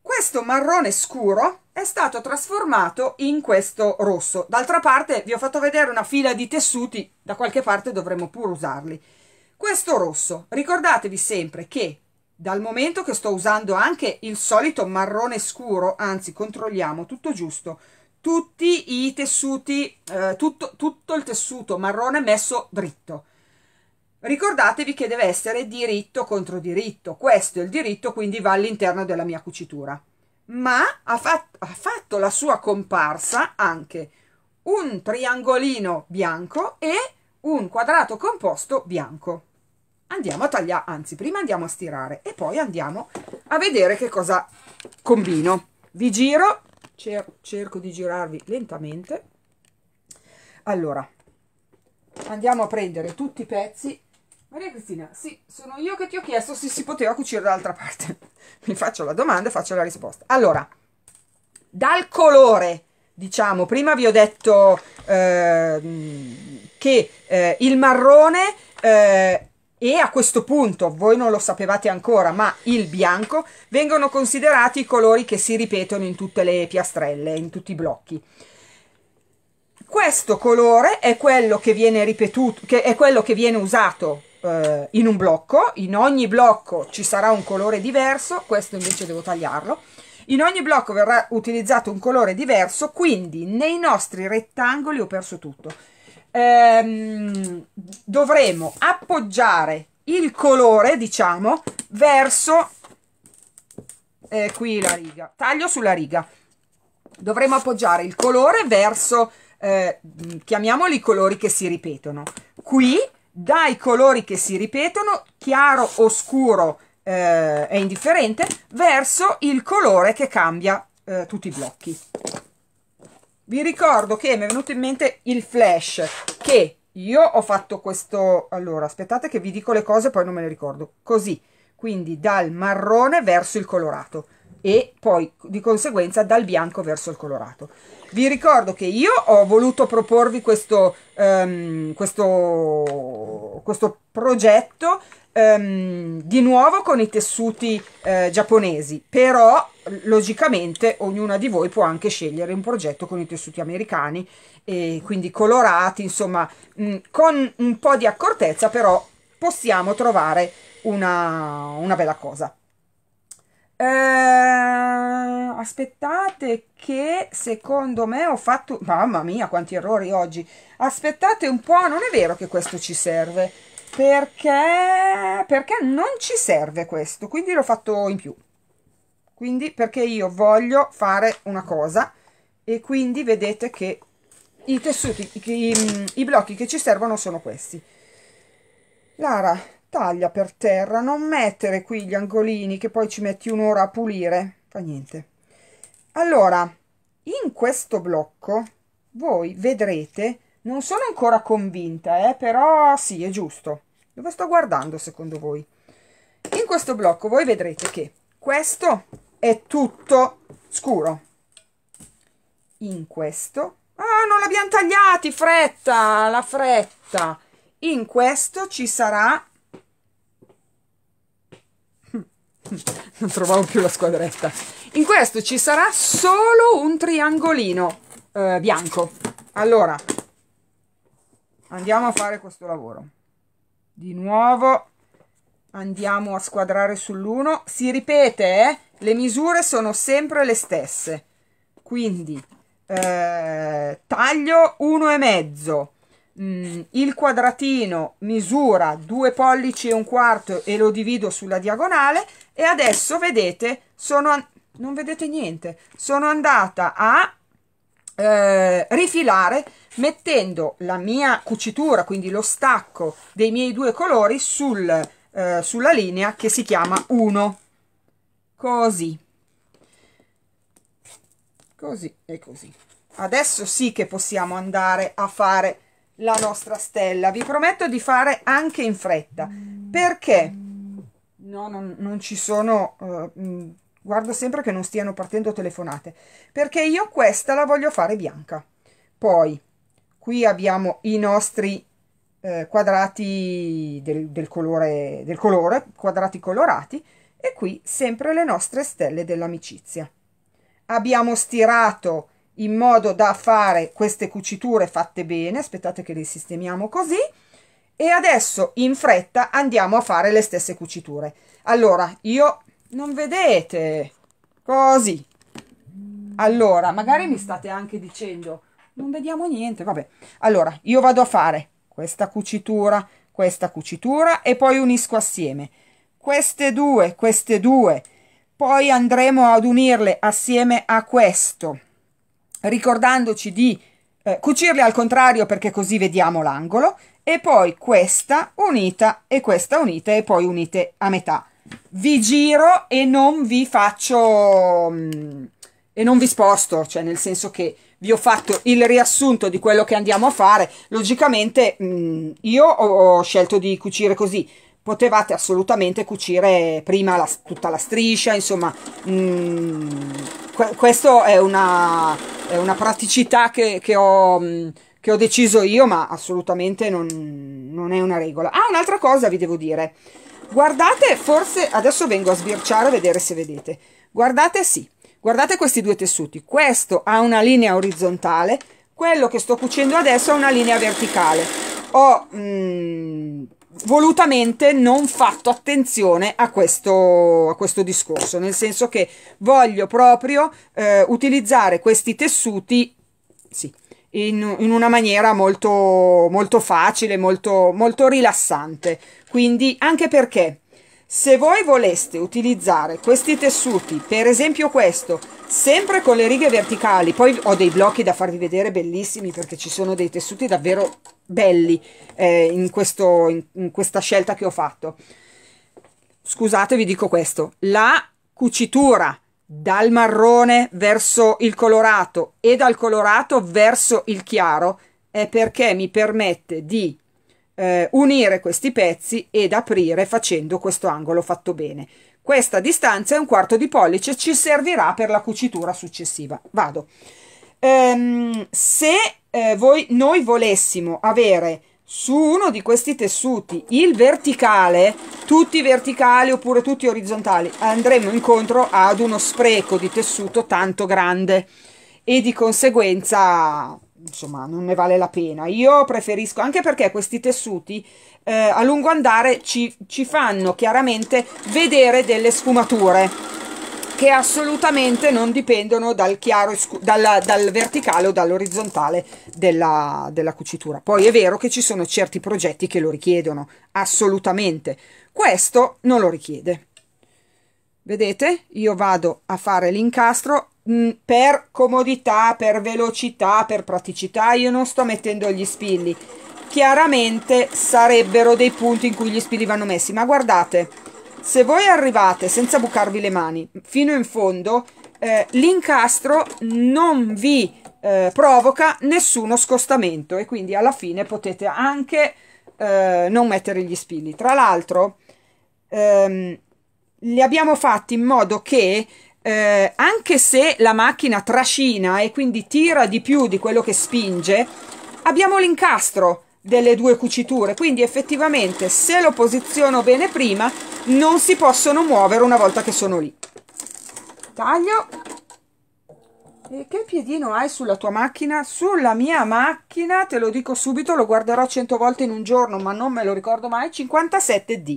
questo marrone scuro è stato trasformato in questo rosso. D'altra parte vi ho fatto vedere una fila di tessuti, da qualche parte dovremmo pure usarli. Questo rosso, ricordatevi sempre che dal momento che sto usando anche il solito marrone scuro, anzi controlliamo tutto giusto, tutti i tessuti, eh, tutto, tutto il tessuto marrone messo dritto, Ricordatevi che deve essere diritto contro diritto, questo è il diritto, quindi va all'interno della mia cucitura. Ma ha, fat ha fatto la sua comparsa anche un triangolino bianco e un quadrato composto bianco. Andiamo a tagliare, anzi prima andiamo a stirare e poi andiamo a vedere che cosa combino. Vi giro, cer cerco di girarvi lentamente. Allora, andiamo a prendere tutti i pezzi Maria Cristina, sì, sono io che ti ho chiesto se si poteva cucire dall'altra parte. *laughs* Mi faccio la domanda e faccio la risposta. Allora, dal colore, diciamo, prima vi ho detto eh, che eh, il marrone eh, e a questo punto, voi non lo sapevate ancora, ma il bianco, vengono considerati i colori che si ripetono in tutte le piastrelle, in tutti i blocchi questo colore è quello che viene ripetuto, che è quello che viene usato eh, in un blocco, in ogni blocco ci sarà un colore diverso, questo invece devo tagliarlo, in ogni blocco verrà utilizzato un colore diverso, quindi nei nostri rettangoli ho perso tutto. Ehm, dovremo appoggiare il colore, diciamo, verso eh, qui la riga, taglio sulla riga. Dovremo appoggiare il colore verso, eh, chiamiamoli colori che si ripetono. Qui dai colori che si ripetono, chiaro, scuro eh, è indifferente, verso il colore che cambia eh, tutti i blocchi. Vi ricordo che mi è venuto in mente il flash, che io ho fatto questo... Allora, aspettate che vi dico le cose, poi non me le ricordo. Così, quindi dal marrone verso il colorato e poi di conseguenza dal bianco verso il colorato vi ricordo che io ho voluto proporvi questo, um, questo, questo progetto um, di nuovo con i tessuti uh, giapponesi, però logicamente ognuna di voi può anche scegliere un progetto con i tessuti americani, e quindi colorati, insomma, mh, mm, con un po' di accortezza, però possiamo trovare una, una bella cosa. Eh, aspettate che secondo me ho fatto... Mamma mia, quanti errori oggi. Aspettate un po', non è vero che questo ci serve. Perché, perché non ci serve questo, quindi l'ho fatto in più. Quindi perché io voglio fare una cosa e quindi vedete che i tessuti, i, i blocchi che ci servono sono questi. Lara, taglia per terra non mettere qui gli angolini che poi ci metti un'ora a pulire fa niente allora in questo blocco voi vedrete non sono ancora convinta eh, però sì è giusto dove sto guardando secondo voi in questo blocco voi vedrete che questo è tutto scuro in questo ah non l'abbiamo tagliati fretta la fretta in questo ci sarà non trovavo più la squadretta. In questo ci sarà solo un triangolino eh, bianco. Allora, andiamo a fare questo lavoro. Di nuovo andiamo a squadrare sull'1. Si ripete, eh? le misure sono sempre le stesse. Quindi eh, taglio e mezzo mm, il quadratino misura due pollici e un quarto e lo divido sulla diagonale e adesso vedete sono non vedete niente sono andata a eh, rifilare mettendo la mia cucitura quindi lo stacco dei miei due colori sul, eh, sulla linea che si chiama 1 così così e così adesso sì che possiamo andare a fare la nostra stella vi prometto di fare anche in fretta perché No, non, non ci sono... Uh, guardo sempre che non stiano partendo telefonate, perché io questa la voglio fare bianca. Poi, qui abbiamo i nostri eh, quadrati del, del, colore, del colore, quadrati colorati, e qui sempre le nostre stelle dell'amicizia. Abbiamo stirato in modo da fare queste cuciture fatte bene, aspettate che le sistemiamo così, e adesso in fretta andiamo a fare le stesse cuciture. Allora, io non vedete così. Allora, magari mi state anche dicendo non vediamo niente, vabbè. Allora, io vado a fare questa cucitura, questa cucitura e poi unisco assieme queste due, queste due. Poi andremo ad unirle assieme a questo, ricordandoci di eh, cucirle al contrario perché così vediamo l'angolo e poi questa unita e questa unita e poi unite a metà. Vi giro e non vi faccio mm, e non vi sposto, cioè nel senso che vi ho fatto il riassunto di quello che andiamo a fare. Logicamente mm, io ho scelto di cucire così, potevate assolutamente cucire prima la, tutta la striscia, insomma, mh, mm, que questa è una, è una praticità che, che ho... Mh, che ho deciso io, ma assolutamente non, non è una regola. Ah, un'altra cosa vi devo dire. Guardate, forse adesso vengo a sbirciare a vedere se vedete. Guardate, sì, guardate questi due tessuti. Questo ha una linea orizzontale, quello che sto cucendo adesso ha una linea verticale. Ho mh, mm, volutamente non fatto attenzione a questo, a questo, discorso, nel senso che voglio proprio eh, utilizzare questi tessuti. Sì, in, in una maniera molto, molto facile, molto, molto rilassante. Quindi anche perché se voi voleste utilizzare questi tessuti, per esempio questo, sempre con le righe verticali, poi ho dei blocchi da farvi vedere bellissimi perché ci sono dei tessuti davvero belli eh, in, questo, in, in questa scelta che ho fatto. Scusate, vi dico questo, la cucitura dal marrone verso il colorato e dal colorato verso il chiaro è perché mi permette di eh, unire questi pezzi ed aprire facendo questo angolo fatto bene. Questa distanza è un quarto di pollice, ci servirà per la cucitura successiva. Vado. Ehm, se eh, voi, noi volessimo avere su uno di questi tessuti, il verticale, tutti verticali oppure tutti orizzontali, andremo incontro ad uno spreco di tessuto tanto grande e di conseguenza insomma non ne vale la pena io preferisco anche perché questi tessuti eh, a lungo andare ci, ci fanno chiaramente vedere delle sfumature che assolutamente non dipendono dal, chiaro, dal, dal verticale o dall'orizzontale della, della cucitura. Poi è vero che ci sono certi progetti che lo richiedono, assolutamente. Questo non lo richiede. Vedete? Io vado a fare l'incastro mm, per comodità, per velocità, per praticità. Io non sto mettendo gli spilli. Chiaramente sarebbero dei punti in cui gli spilli vanno messi, ma guardate se voi arrivate senza bucarvi le mani fino in fondo, eh, l'incastro non vi eh, provoca nessuno scostamento e quindi alla fine potete anche eh, non mettere gli spilli. Tra l'altro ehm, li abbiamo fatti in modo che eh, anche se la macchina trascina e quindi tira di più di quello che spinge, abbiamo l'incastro delle due cuciture quindi effettivamente se lo posiziono bene prima non si possono muovere una volta che sono lì taglio e che piedino hai sulla tua macchina? Sulla mia macchina, te lo dico subito, lo guarderò 100 volte in un giorno, ma non me lo ricordo mai, 57D.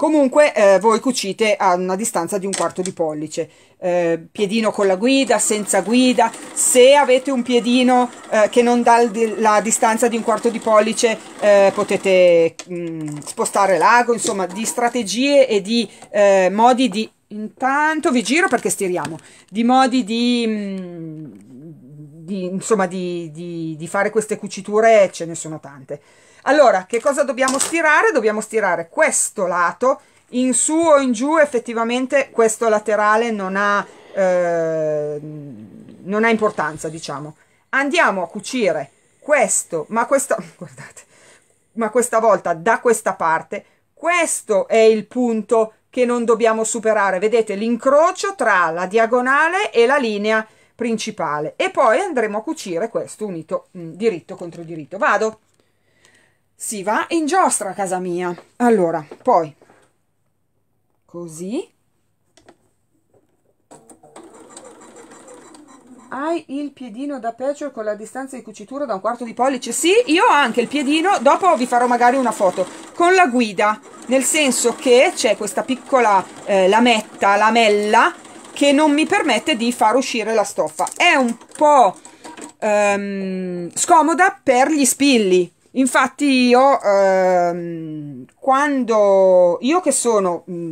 Comunque eh, voi cucite a una distanza di un quarto di pollice, eh, piedino con la guida, senza guida, se avete un piedino eh, che non dà la distanza di un quarto di pollice eh, potete mh, mm, spostare l'ago, insomma di strategie e di eh, modi di... Intanto vi giro perché stiriamo, di modi di... Mh, mm, di insomma di, di, di fare queste cuciture ce ne sono tante. Allora, che cosa dobbiamo stirare? Dobbiamo stirare questo lato, in su o in giù effettivamente questo laterale non ha, eh, non ha importanza, diciamo. Andiamo a cucire questo, ma questa, *laughs* guardate, ma questa volta da questa parte, questo è il punto che non dobbiamo superare, vedete l'incrocio tra la diagonale e la linea principale e poi andremo a cucire questo unito mh, mm, diritto contro diritto. Vado! si va in giostra a casa mia. Allora, poi, così, hai il piedino da patcher con la distanza di cucitura da un quarto di pollice? Sì, io ho anche il piedino, dopo vi farò magari una foto, con la guida, nel senso che c'è questa piccola eh, lametta, lamella, che non mi permette di far uscire la stoffa. È un po' ehm, scomoda per gli spilli, Infatti io, ehm, quando io che sono, mh,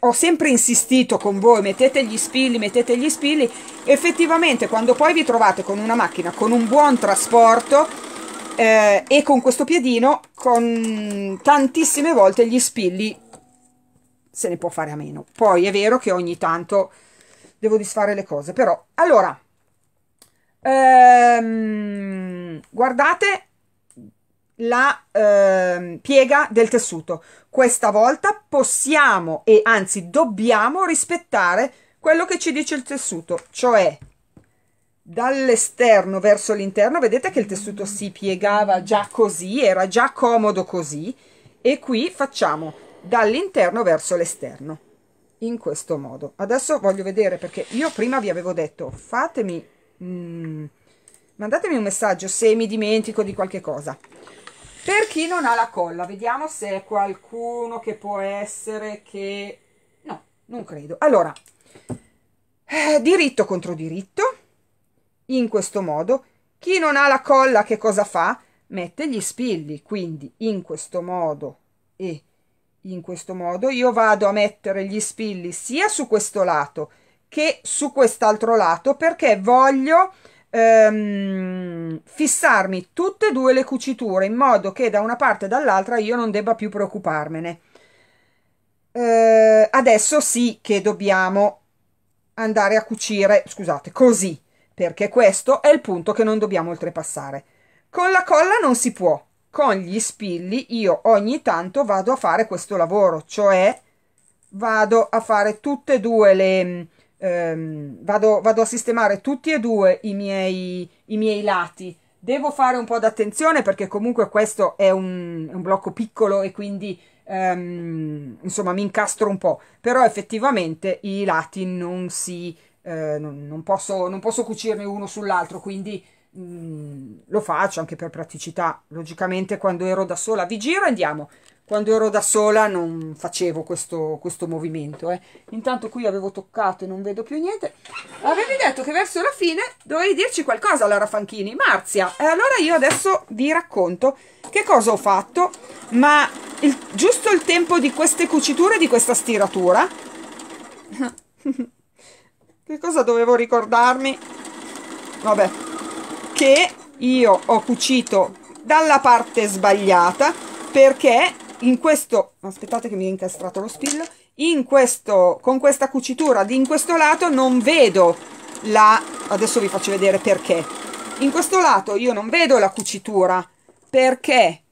ho sempre insistito con voi, mettete gli spilli, mettete gli spilli, effettivamente quando poi vi trovate con una macchina, con un buon trasporto eh, e con questo piedino, con tantissime volte gli spilli se ne può fare a meno. Poi è vero che ogni tanto devo disfare le cose, però allora, ehm, guardate la eh, piega del tessuto. Questa volta possiamo e anzi dobbiamo rispettare quello che ci dice il tessuto, cioè dall'esterno verso l'interno, vedete che il tessuto si piegava già così, era già comodo così e qui facciamo dall'interno verso l'esterno in questo modo. Adesso voglio vedere perché io prima vi avevo detto fatemi mm, mandatemi un messaggio se mi dimentico di qualche cosa per chi non ha la colla vediamo se è qualcuno che può essere che no non credo allora eh, diritto contro diritto in questo modo chi non ha la colla che cosa fa mette gli spilli quindi in questo modo e in questo modo io vado a mettere gli spilli sia su questo lato che su quest'altro lato perché voglio ehm, fissarmi tutte e due le cuciture in modo che da una parte e dall'altra io non debba più preoccuparmene. Eh, adesso sì che dobbiamo andare a cucire, scusate, così, perché questo è il punto che non dobbiamo oltrepassare. Con la colla non si può, con gli spilli io ogni tanto vado a fare questo lavoro, cioè vado a fare tutte e due le, ehm, vado, vado, a sistemare tutti e due i miei, i miei lati. Devo fare un po' d'attenzione perché comunque questo è un, un blocco piccolo e quindi ehm, insomma mi incastro un po', però effettivamente i lati non si... Eh, non, non, posso, non posso cucirne uno sull'altro, quindi mh, mm, lo faccio anche per praticità. Logicamente quando ero da sola vi giro e andiamo quando ero da sola non facevo questo, questo movimento. Eh. Intanto qui avevo toccato e non vedo più niente. Avevi detto che verso la fine dovevi dirci qualcosa, Lara Fanchini. Marzia, e allora io adesso vi racconto che cosa ho fatto, ma il, giusto il tempo di queste cuciture, di questa stiratura. *laughs* che cosa dovevo ricordarmi? Vabbè, che io ho cucito dalla parte sbagliata perché in questo aspettate che mi è incastrato lo spillo in questo con questa cucitura di in questo lato non vedo la adesso vi faccio vedere perché in questo lato io non vedo la cucitura perché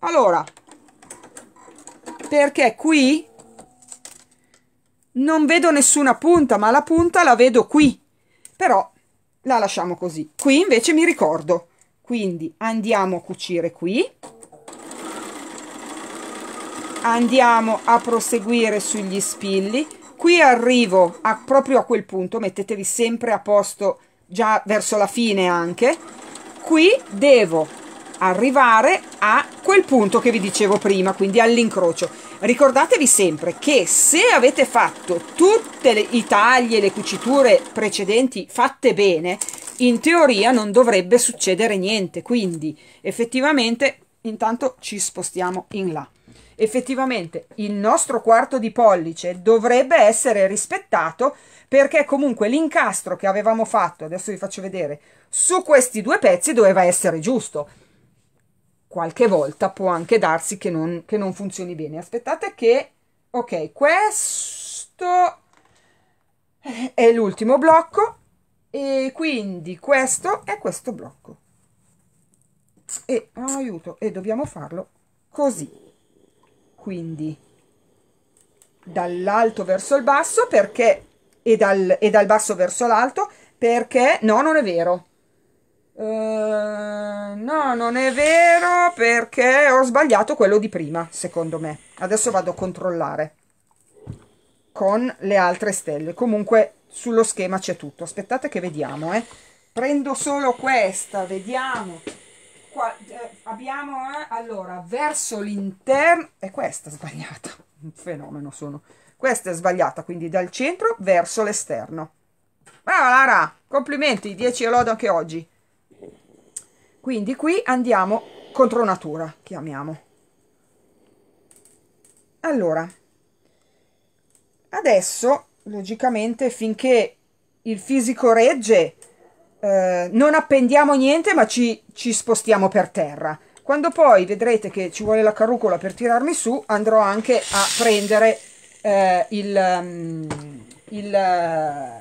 allora perché qui non vedo nessuna punta ma la punta la vedo qui però la lasciamo così qui invece mi ricordo quindi andiamo a cucire qui andiamo a proseguire sugli spilli qui arrivo a, proprio a quel punto mettetevi sempre a posto già verso la fine anche qui devo arrivare a quel punto che vi dicevo prima quindi all'incrocio ricordatevi sempre che se avete fatto tutte le, i tagli e le cuciture precedenti fatte bene in teoria non dovrebbe succedere niente quindi effettivamente intanto ci spostiamo in là effettivamente il nostro quarto di pollice dovrebbe essere rispettato perché comunque l'incastro che avevamo fatto, adesso vi faccio vedere, su questi due pezzi doveva essere giusto. Qualche volta può anche darsi che non, che non funzioni bene. Aspettate che... Ok, questo è l'ultimo blocco e quindi questo è questo blocco. E oh, aiuto, e dobbiamo farlo così quindi dall'alto verso il basso perché e dal, e dal basso verso l'alto perché no non è vero uh, no non è vero perché ho sbagliato quello di prima secondo me adesso vado a controllare con le altre stelle comunque sullo schema c'è tutto aspettate che vediamo eh prendo solo questa vediamo Qua, eh, abbiamo eh, allora verso l'interno è questa sbagliata *laughs* un fenomeno sono questa è sbagliata quindi dal centro verso l'esterno brava Lara complimenti 10 lodo anche oggi quindi qui andiamo contro natura chiamiamo allora adesso logicamente finché il fisico regge eh, non appendiamo niente ma ci, ci spostiamo per terra. Quando poi vedrete che ci vuole la carrucola per tirarmi su, andrò anche a prendere eh, il, mm, il, eh,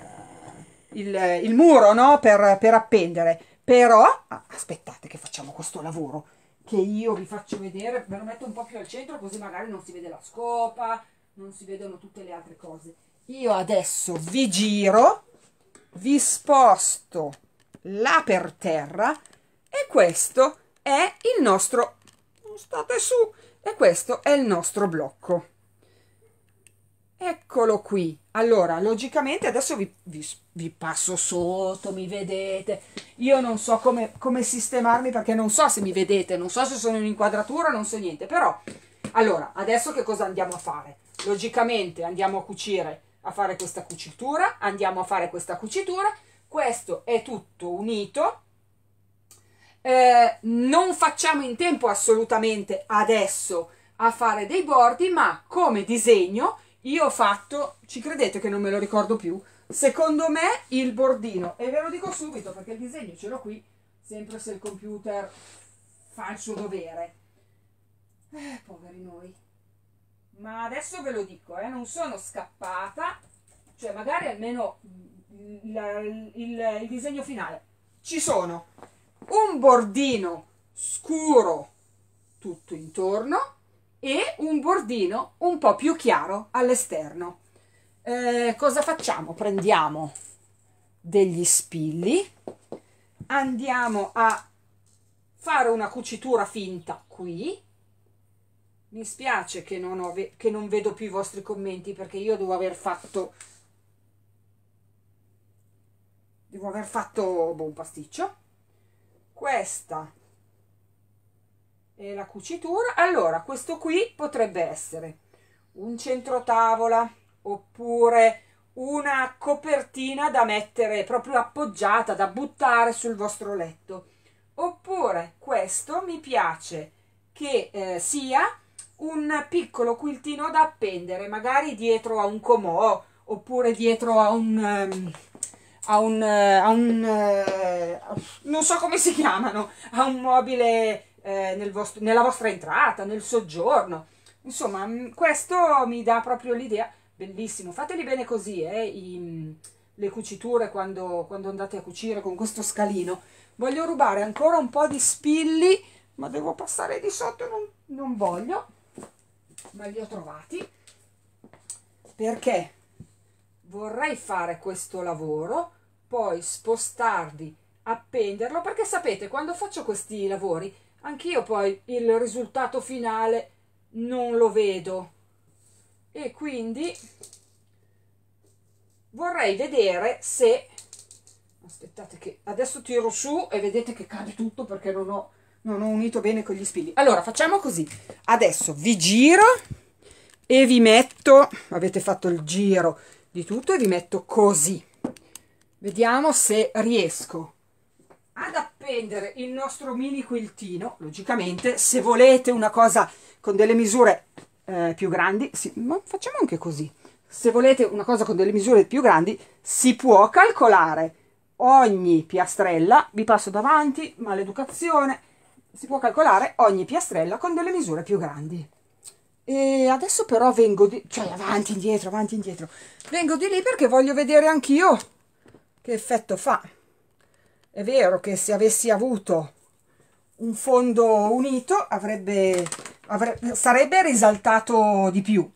il, eh, il, muro no? per, per appendere. Però, ah, aspettate che facciamo questo lavoro, che io vi faccio vedere, ve lo metto un po' più al centro così magari non si vede la scopa, non si vedono tutte le altre cose. Io adesso vi giro, vi sposto là per terra e questo è il nostro state su e questo è il nostro blocco eccolo qui allora logicamente adesso vi, vi, vi passo sotto mi vedete io non so come, come sistemarmi perché non so se mi vedete non so se sono in inquadratura non so niente però allora adesso che cosa andiamo a fare logicamente andiamo a cucire a fare questa cucitura andiamo a fare questa cucitura questo è tutto unito. Eh, non facciamo in tempo assolutamente adesso a fare dei bordi, ma come disegno io ho fatto, ci credete che non me lo ricordo più, secondo me il bordino, e ve lo dico subito perché il disegno ce l'ho qui, sempre se il computer fa il suo dovere. Eh, poveri noi. Ma adesso ve lo dico, eh, non sono scappata, cioè magari almeno il, il, il disegno finale. Ci sono un bordino scuro tutto intorno e un bordino un po' più chiaro all'esterno. Eh, cosa facciamo? Prendiamo degli spilli, andiamo a fare una cucitura finta qui. Mi spiace che non, ho, che non vedo più i vostri commenti perché io devo aver fatto devo aver fatto boh, un pasticcio questa è la cucitura allora questo qui potrebbe essere un centrotavola oppure una copertina da mettere proprio appoggiata da buttare sul vostro letto oppure questo mi piace che eh, sia un piccolo quiltino da appendere magari dietro a un comò oppure dietro a un um, a un, eh, a un eh, non so come si chiamano, a un mobile eh, nel vostro, nella vostra entrata, nel soggiorno. Insomma, mm, questo mi dà proprio l'idea, bellissimo, fateli bene così, eh, i, mm, le cuciture quando, quando andate a cucire con questo scalino. Voglio rubare ancora un po' di spilli, ma devo passare di sotto, non, non voglio, ma li ho trovati, perché vorrei fare questo lavoro, poi spostarvi, appenderlo, perché sapete, quando faccio questi lavori, anch'io poi il risultato finale non lo vedo. E quindi vorrei vedere se... Aspettate che adesso tiro su e vedete che cade tutto perché non ho, non ho unito bene con gli spilli. Allora, facciamo così. Adesso vi giro e vi metto... Avete fatto il giro di tutto e vi metto così Vediamo se riesco ad appendere il nostro mini quiltino. Logicamente, se volete una cosa con delle misure eh, più grandi, sì, ma facciamo anche così. Se volete una cosa con delle misure più grandi, si può calcolare ogni piastrella, vi passo davanti, maleducazione, si può calcolare ogni piastrella con delle misure più grandi. E adesso però vengo di... cioè avanti, indietro, avanti, indietro. Vengo di lì perché voglio vedere anch'io che effetto fa è vero che se avessi avuto un fondo unito avrebbe, avrebbe, sarebbe risaltato di più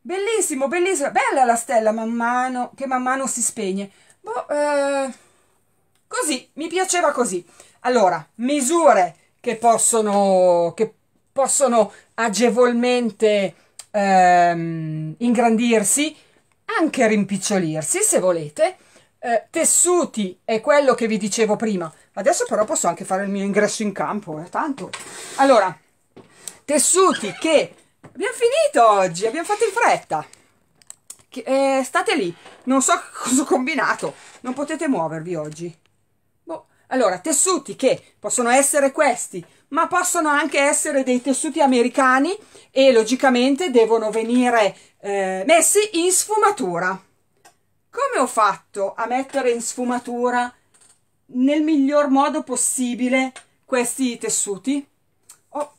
bellissimo bellissimo bella la stella man mano che man mano si spegne boh, eh, così mi piaceva così allora misure che possono che possono agevolmente ehm, ingrandirsi anche rimpicciolirsi se volete eh, tessuti è quello che vi dicevo prima. Adesso però posso anche fare il mio ingresso in campo, eh, tanto. Allora, tessuti che abbiamo finito oggi, abbiamo fatto in fretta. Che, eh, state lì, non so *laughs* cosa ho combinato, non potete muovervi oggi. Boh. Allora, tessuti che possono essere questi, ma possono anche essere dei tessuti americani e logicamente devono venire eh, messi in sfumatura come ho fatto a mettere in sfumatura nel miglior modo possibile questi tessuti? Oh,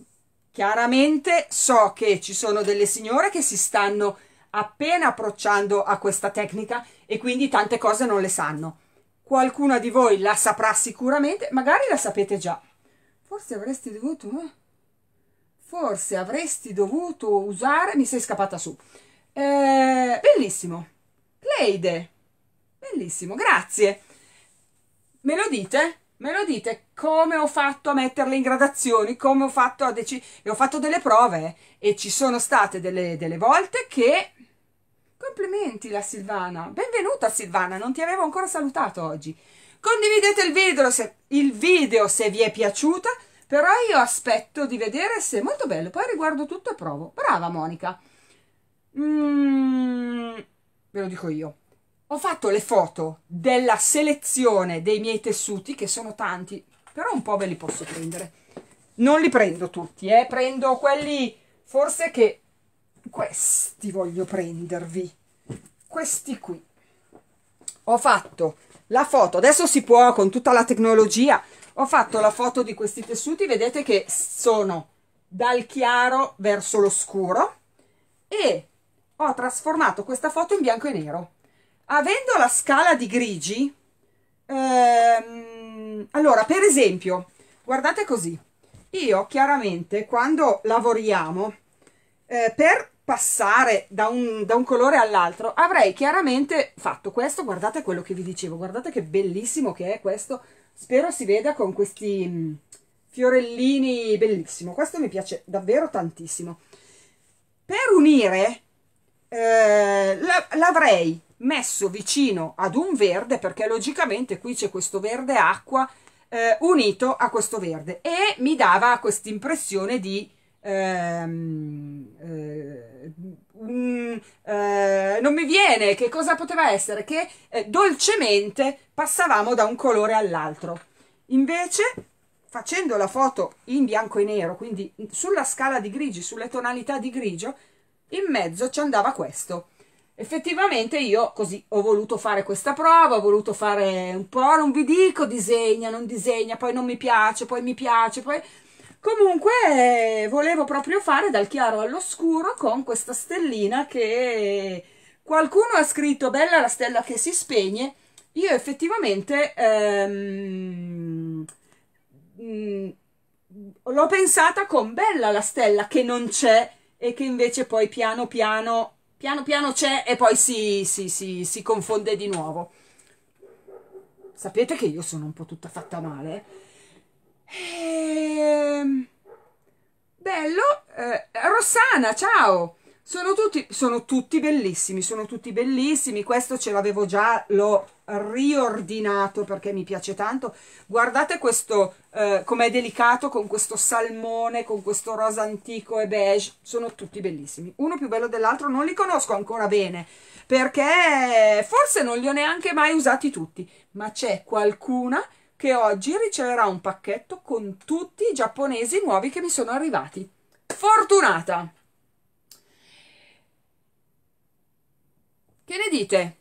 chiaramente so che ci sono delle signore che si stanno appena approcciando a questa tecnica e quindi tante cose non le sanno. Qualcuna di voi la saprà sicuramente, magari la sapete già. Forse avresti dovuto... Eh? Forse avresti dovuto usare... Mi sei scappata su. Eh, bellissimo Cleide, bellissimo, grazie. Me lo dite? Me lo dite come ho fatto a metterle in gradazioni, come ho fatto a decidere. Ho fatto delle prove eh? e ci sono state delle, delle volte che... Complimenti la Silvana, benvenuta Silvana, non ti avevo ancora salutato oggi. Condividete il video se, il video se vi è piaciuta, però io aspetto di vedere se è molto bello, poi riguardo tutto e provo. Brava Monica. Mmm ve lo dico io. Ho fatto le foto della selezione dei miei tessuti, che sono tanti, però un po' ve li posso prendere. Non li prendo tutti, eh? prendo quelli forse che questi voglio prendervi, questi qui. Ho fatto la foto, adesso si può con tutta la tecnologia, ho fatto la foto di questi tessuti, vedete che sono dal chiaro verso lo scuro e ho trasformato questa foto in bianco e nero avendo la scala di grigi ehm, allora per esempio guardate così io chiaramente quando lavoriamo eh, per passare da un, da un colore all'altro avrei chiaramente fatto questo guardate quello che vi dicevo guardate che bellissimo che è questo spero si veda con questi mm, fiorellini bellissimo questo mi piace davvero tantissimo per unire eh, l'avrei messo vicino ad un verde perché logicamente qui c'è questo verde acqua eh, unito a questo verde e mi dava questa impressione di ehm, eh, um, eh, non mi viene che cosa poteva essere che eh, dolcemente passavamo da un colore all'altro invece facendo la foto in bianco e nero quindi sulla scala di grigi sulle tonalità di grigio in mezzo ci andava questo. Effettivamente io così ho voluto fare questa prova, ho voluto fare un po', non vi dico disegna, non disegna, poi non mi piace, poi mi piace, poi... Comunque eh, volevo proprio fare dal chiaro all'oscuro con questa stellina che qualcuno ha scritto bella la stella che si spegne. Io effettivamente ehm, mm, l'ho pensata con bella la stella che non c'è e che invece poi piano piano, piano piano c'è e poi si, si, si, si confonde di nuovo. Sapete che io sono un po' tutta fatta male. Ehm... Bello, eh, Rossana, ciao! Sono tutti, sono tutti, bellissimi, sono tutti bellissimi. Questo ce l'avevo già, l'ho riordinato perché mi piace tanto. Guardate questo eh, com'è delicato con questo salmone, con questo rosa antico e beige, sono tutti bellissimi. Uno più bello dell'altro, non li conosco ancora bene, perché forse non li ho neanche mai usati tutti, ma c'è qualcuna che oggi riceverà un pacchetto con tutti i giapponesi nuovi che mi sono arrivati. Fortunata! Che ne dite?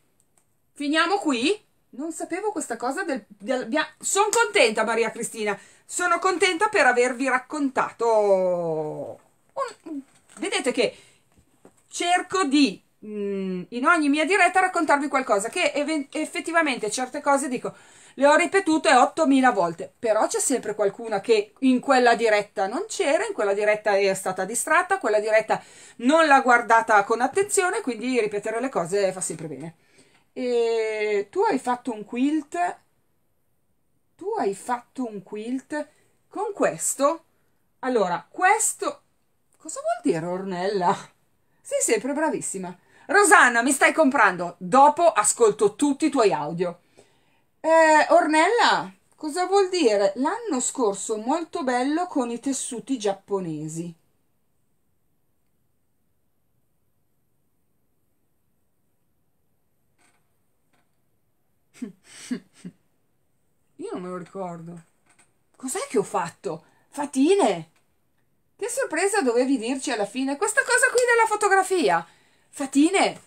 Finiamo qui? Non sapevo questa cosa del, del Sono contenta, Maria Cristina. Sono contenta per avervi raccontato. Un... Vedete che cerco di mh, mm, in ogni mia diretta raccontarvi qualcosa che effettivamente certe cose dico le ho ripetute 8000 volte però c'è sempre qualcuna che in quella diretta non c'era in quella diretta è stata distratta quella diretta non l'ha guardata con attenzione quindi ripetere le cose fa sempre bene e tu hai fatto un quilt, tu hai fatto un quilt con questo. Allora, questo, cosa vuol dire Ornella? Sei sempre bravissima. Rosanna, mi stai comprando. Dopo ascolto tutti i tuoi audio. Eh, Ornella, cosa vuol dire? L'anno scorso molto bello con i tessuti giapponesi. *laughs* Io non me lo ricordo. Cos'è che ho fatto? Fatine! Che sorpresa dovevi dirci alla fine? Questa cosa qui della fotografia! Fatine!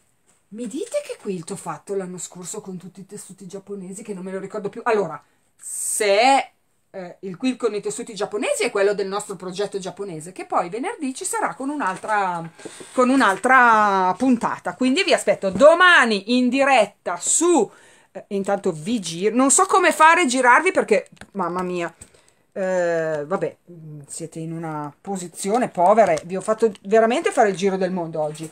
Mi dite che quilt ho fatto l'anno scorso con tutti i tessuti giapponesi che non me lo ricordo più. Allora, se eh, il quilt con i tessuti giapponesi è quello del nostro progetto giapponese, che poi venerdì ci sarà con un'altra, con un'altra puntata. Quindi vi aspetto domani in diretta su eh, intanto vi giro. Non so come fare a girarvi perché, mamma mia, eh, vabbè, mm, siete in una posizione povera Vi ho fatto veramente fare il giro del mondo oggi.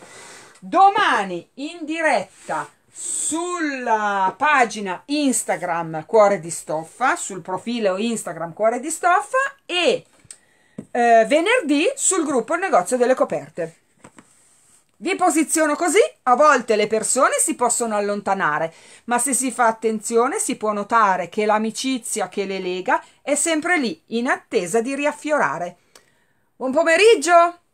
Domani in diretta sulla pagina Instagram Cuore di Stoffa, sul profilo Instagram Cuore di Stoffa e eh, venerdì sul gruppo Il Negozio delle Coperte. Vi posiziono così, a volte le persone si possono allontanare, ma se si fa attenzione si può notare che l'amicizia che le lega è sempre lì, in attesa di riaffiorare. Buon pomeriggio!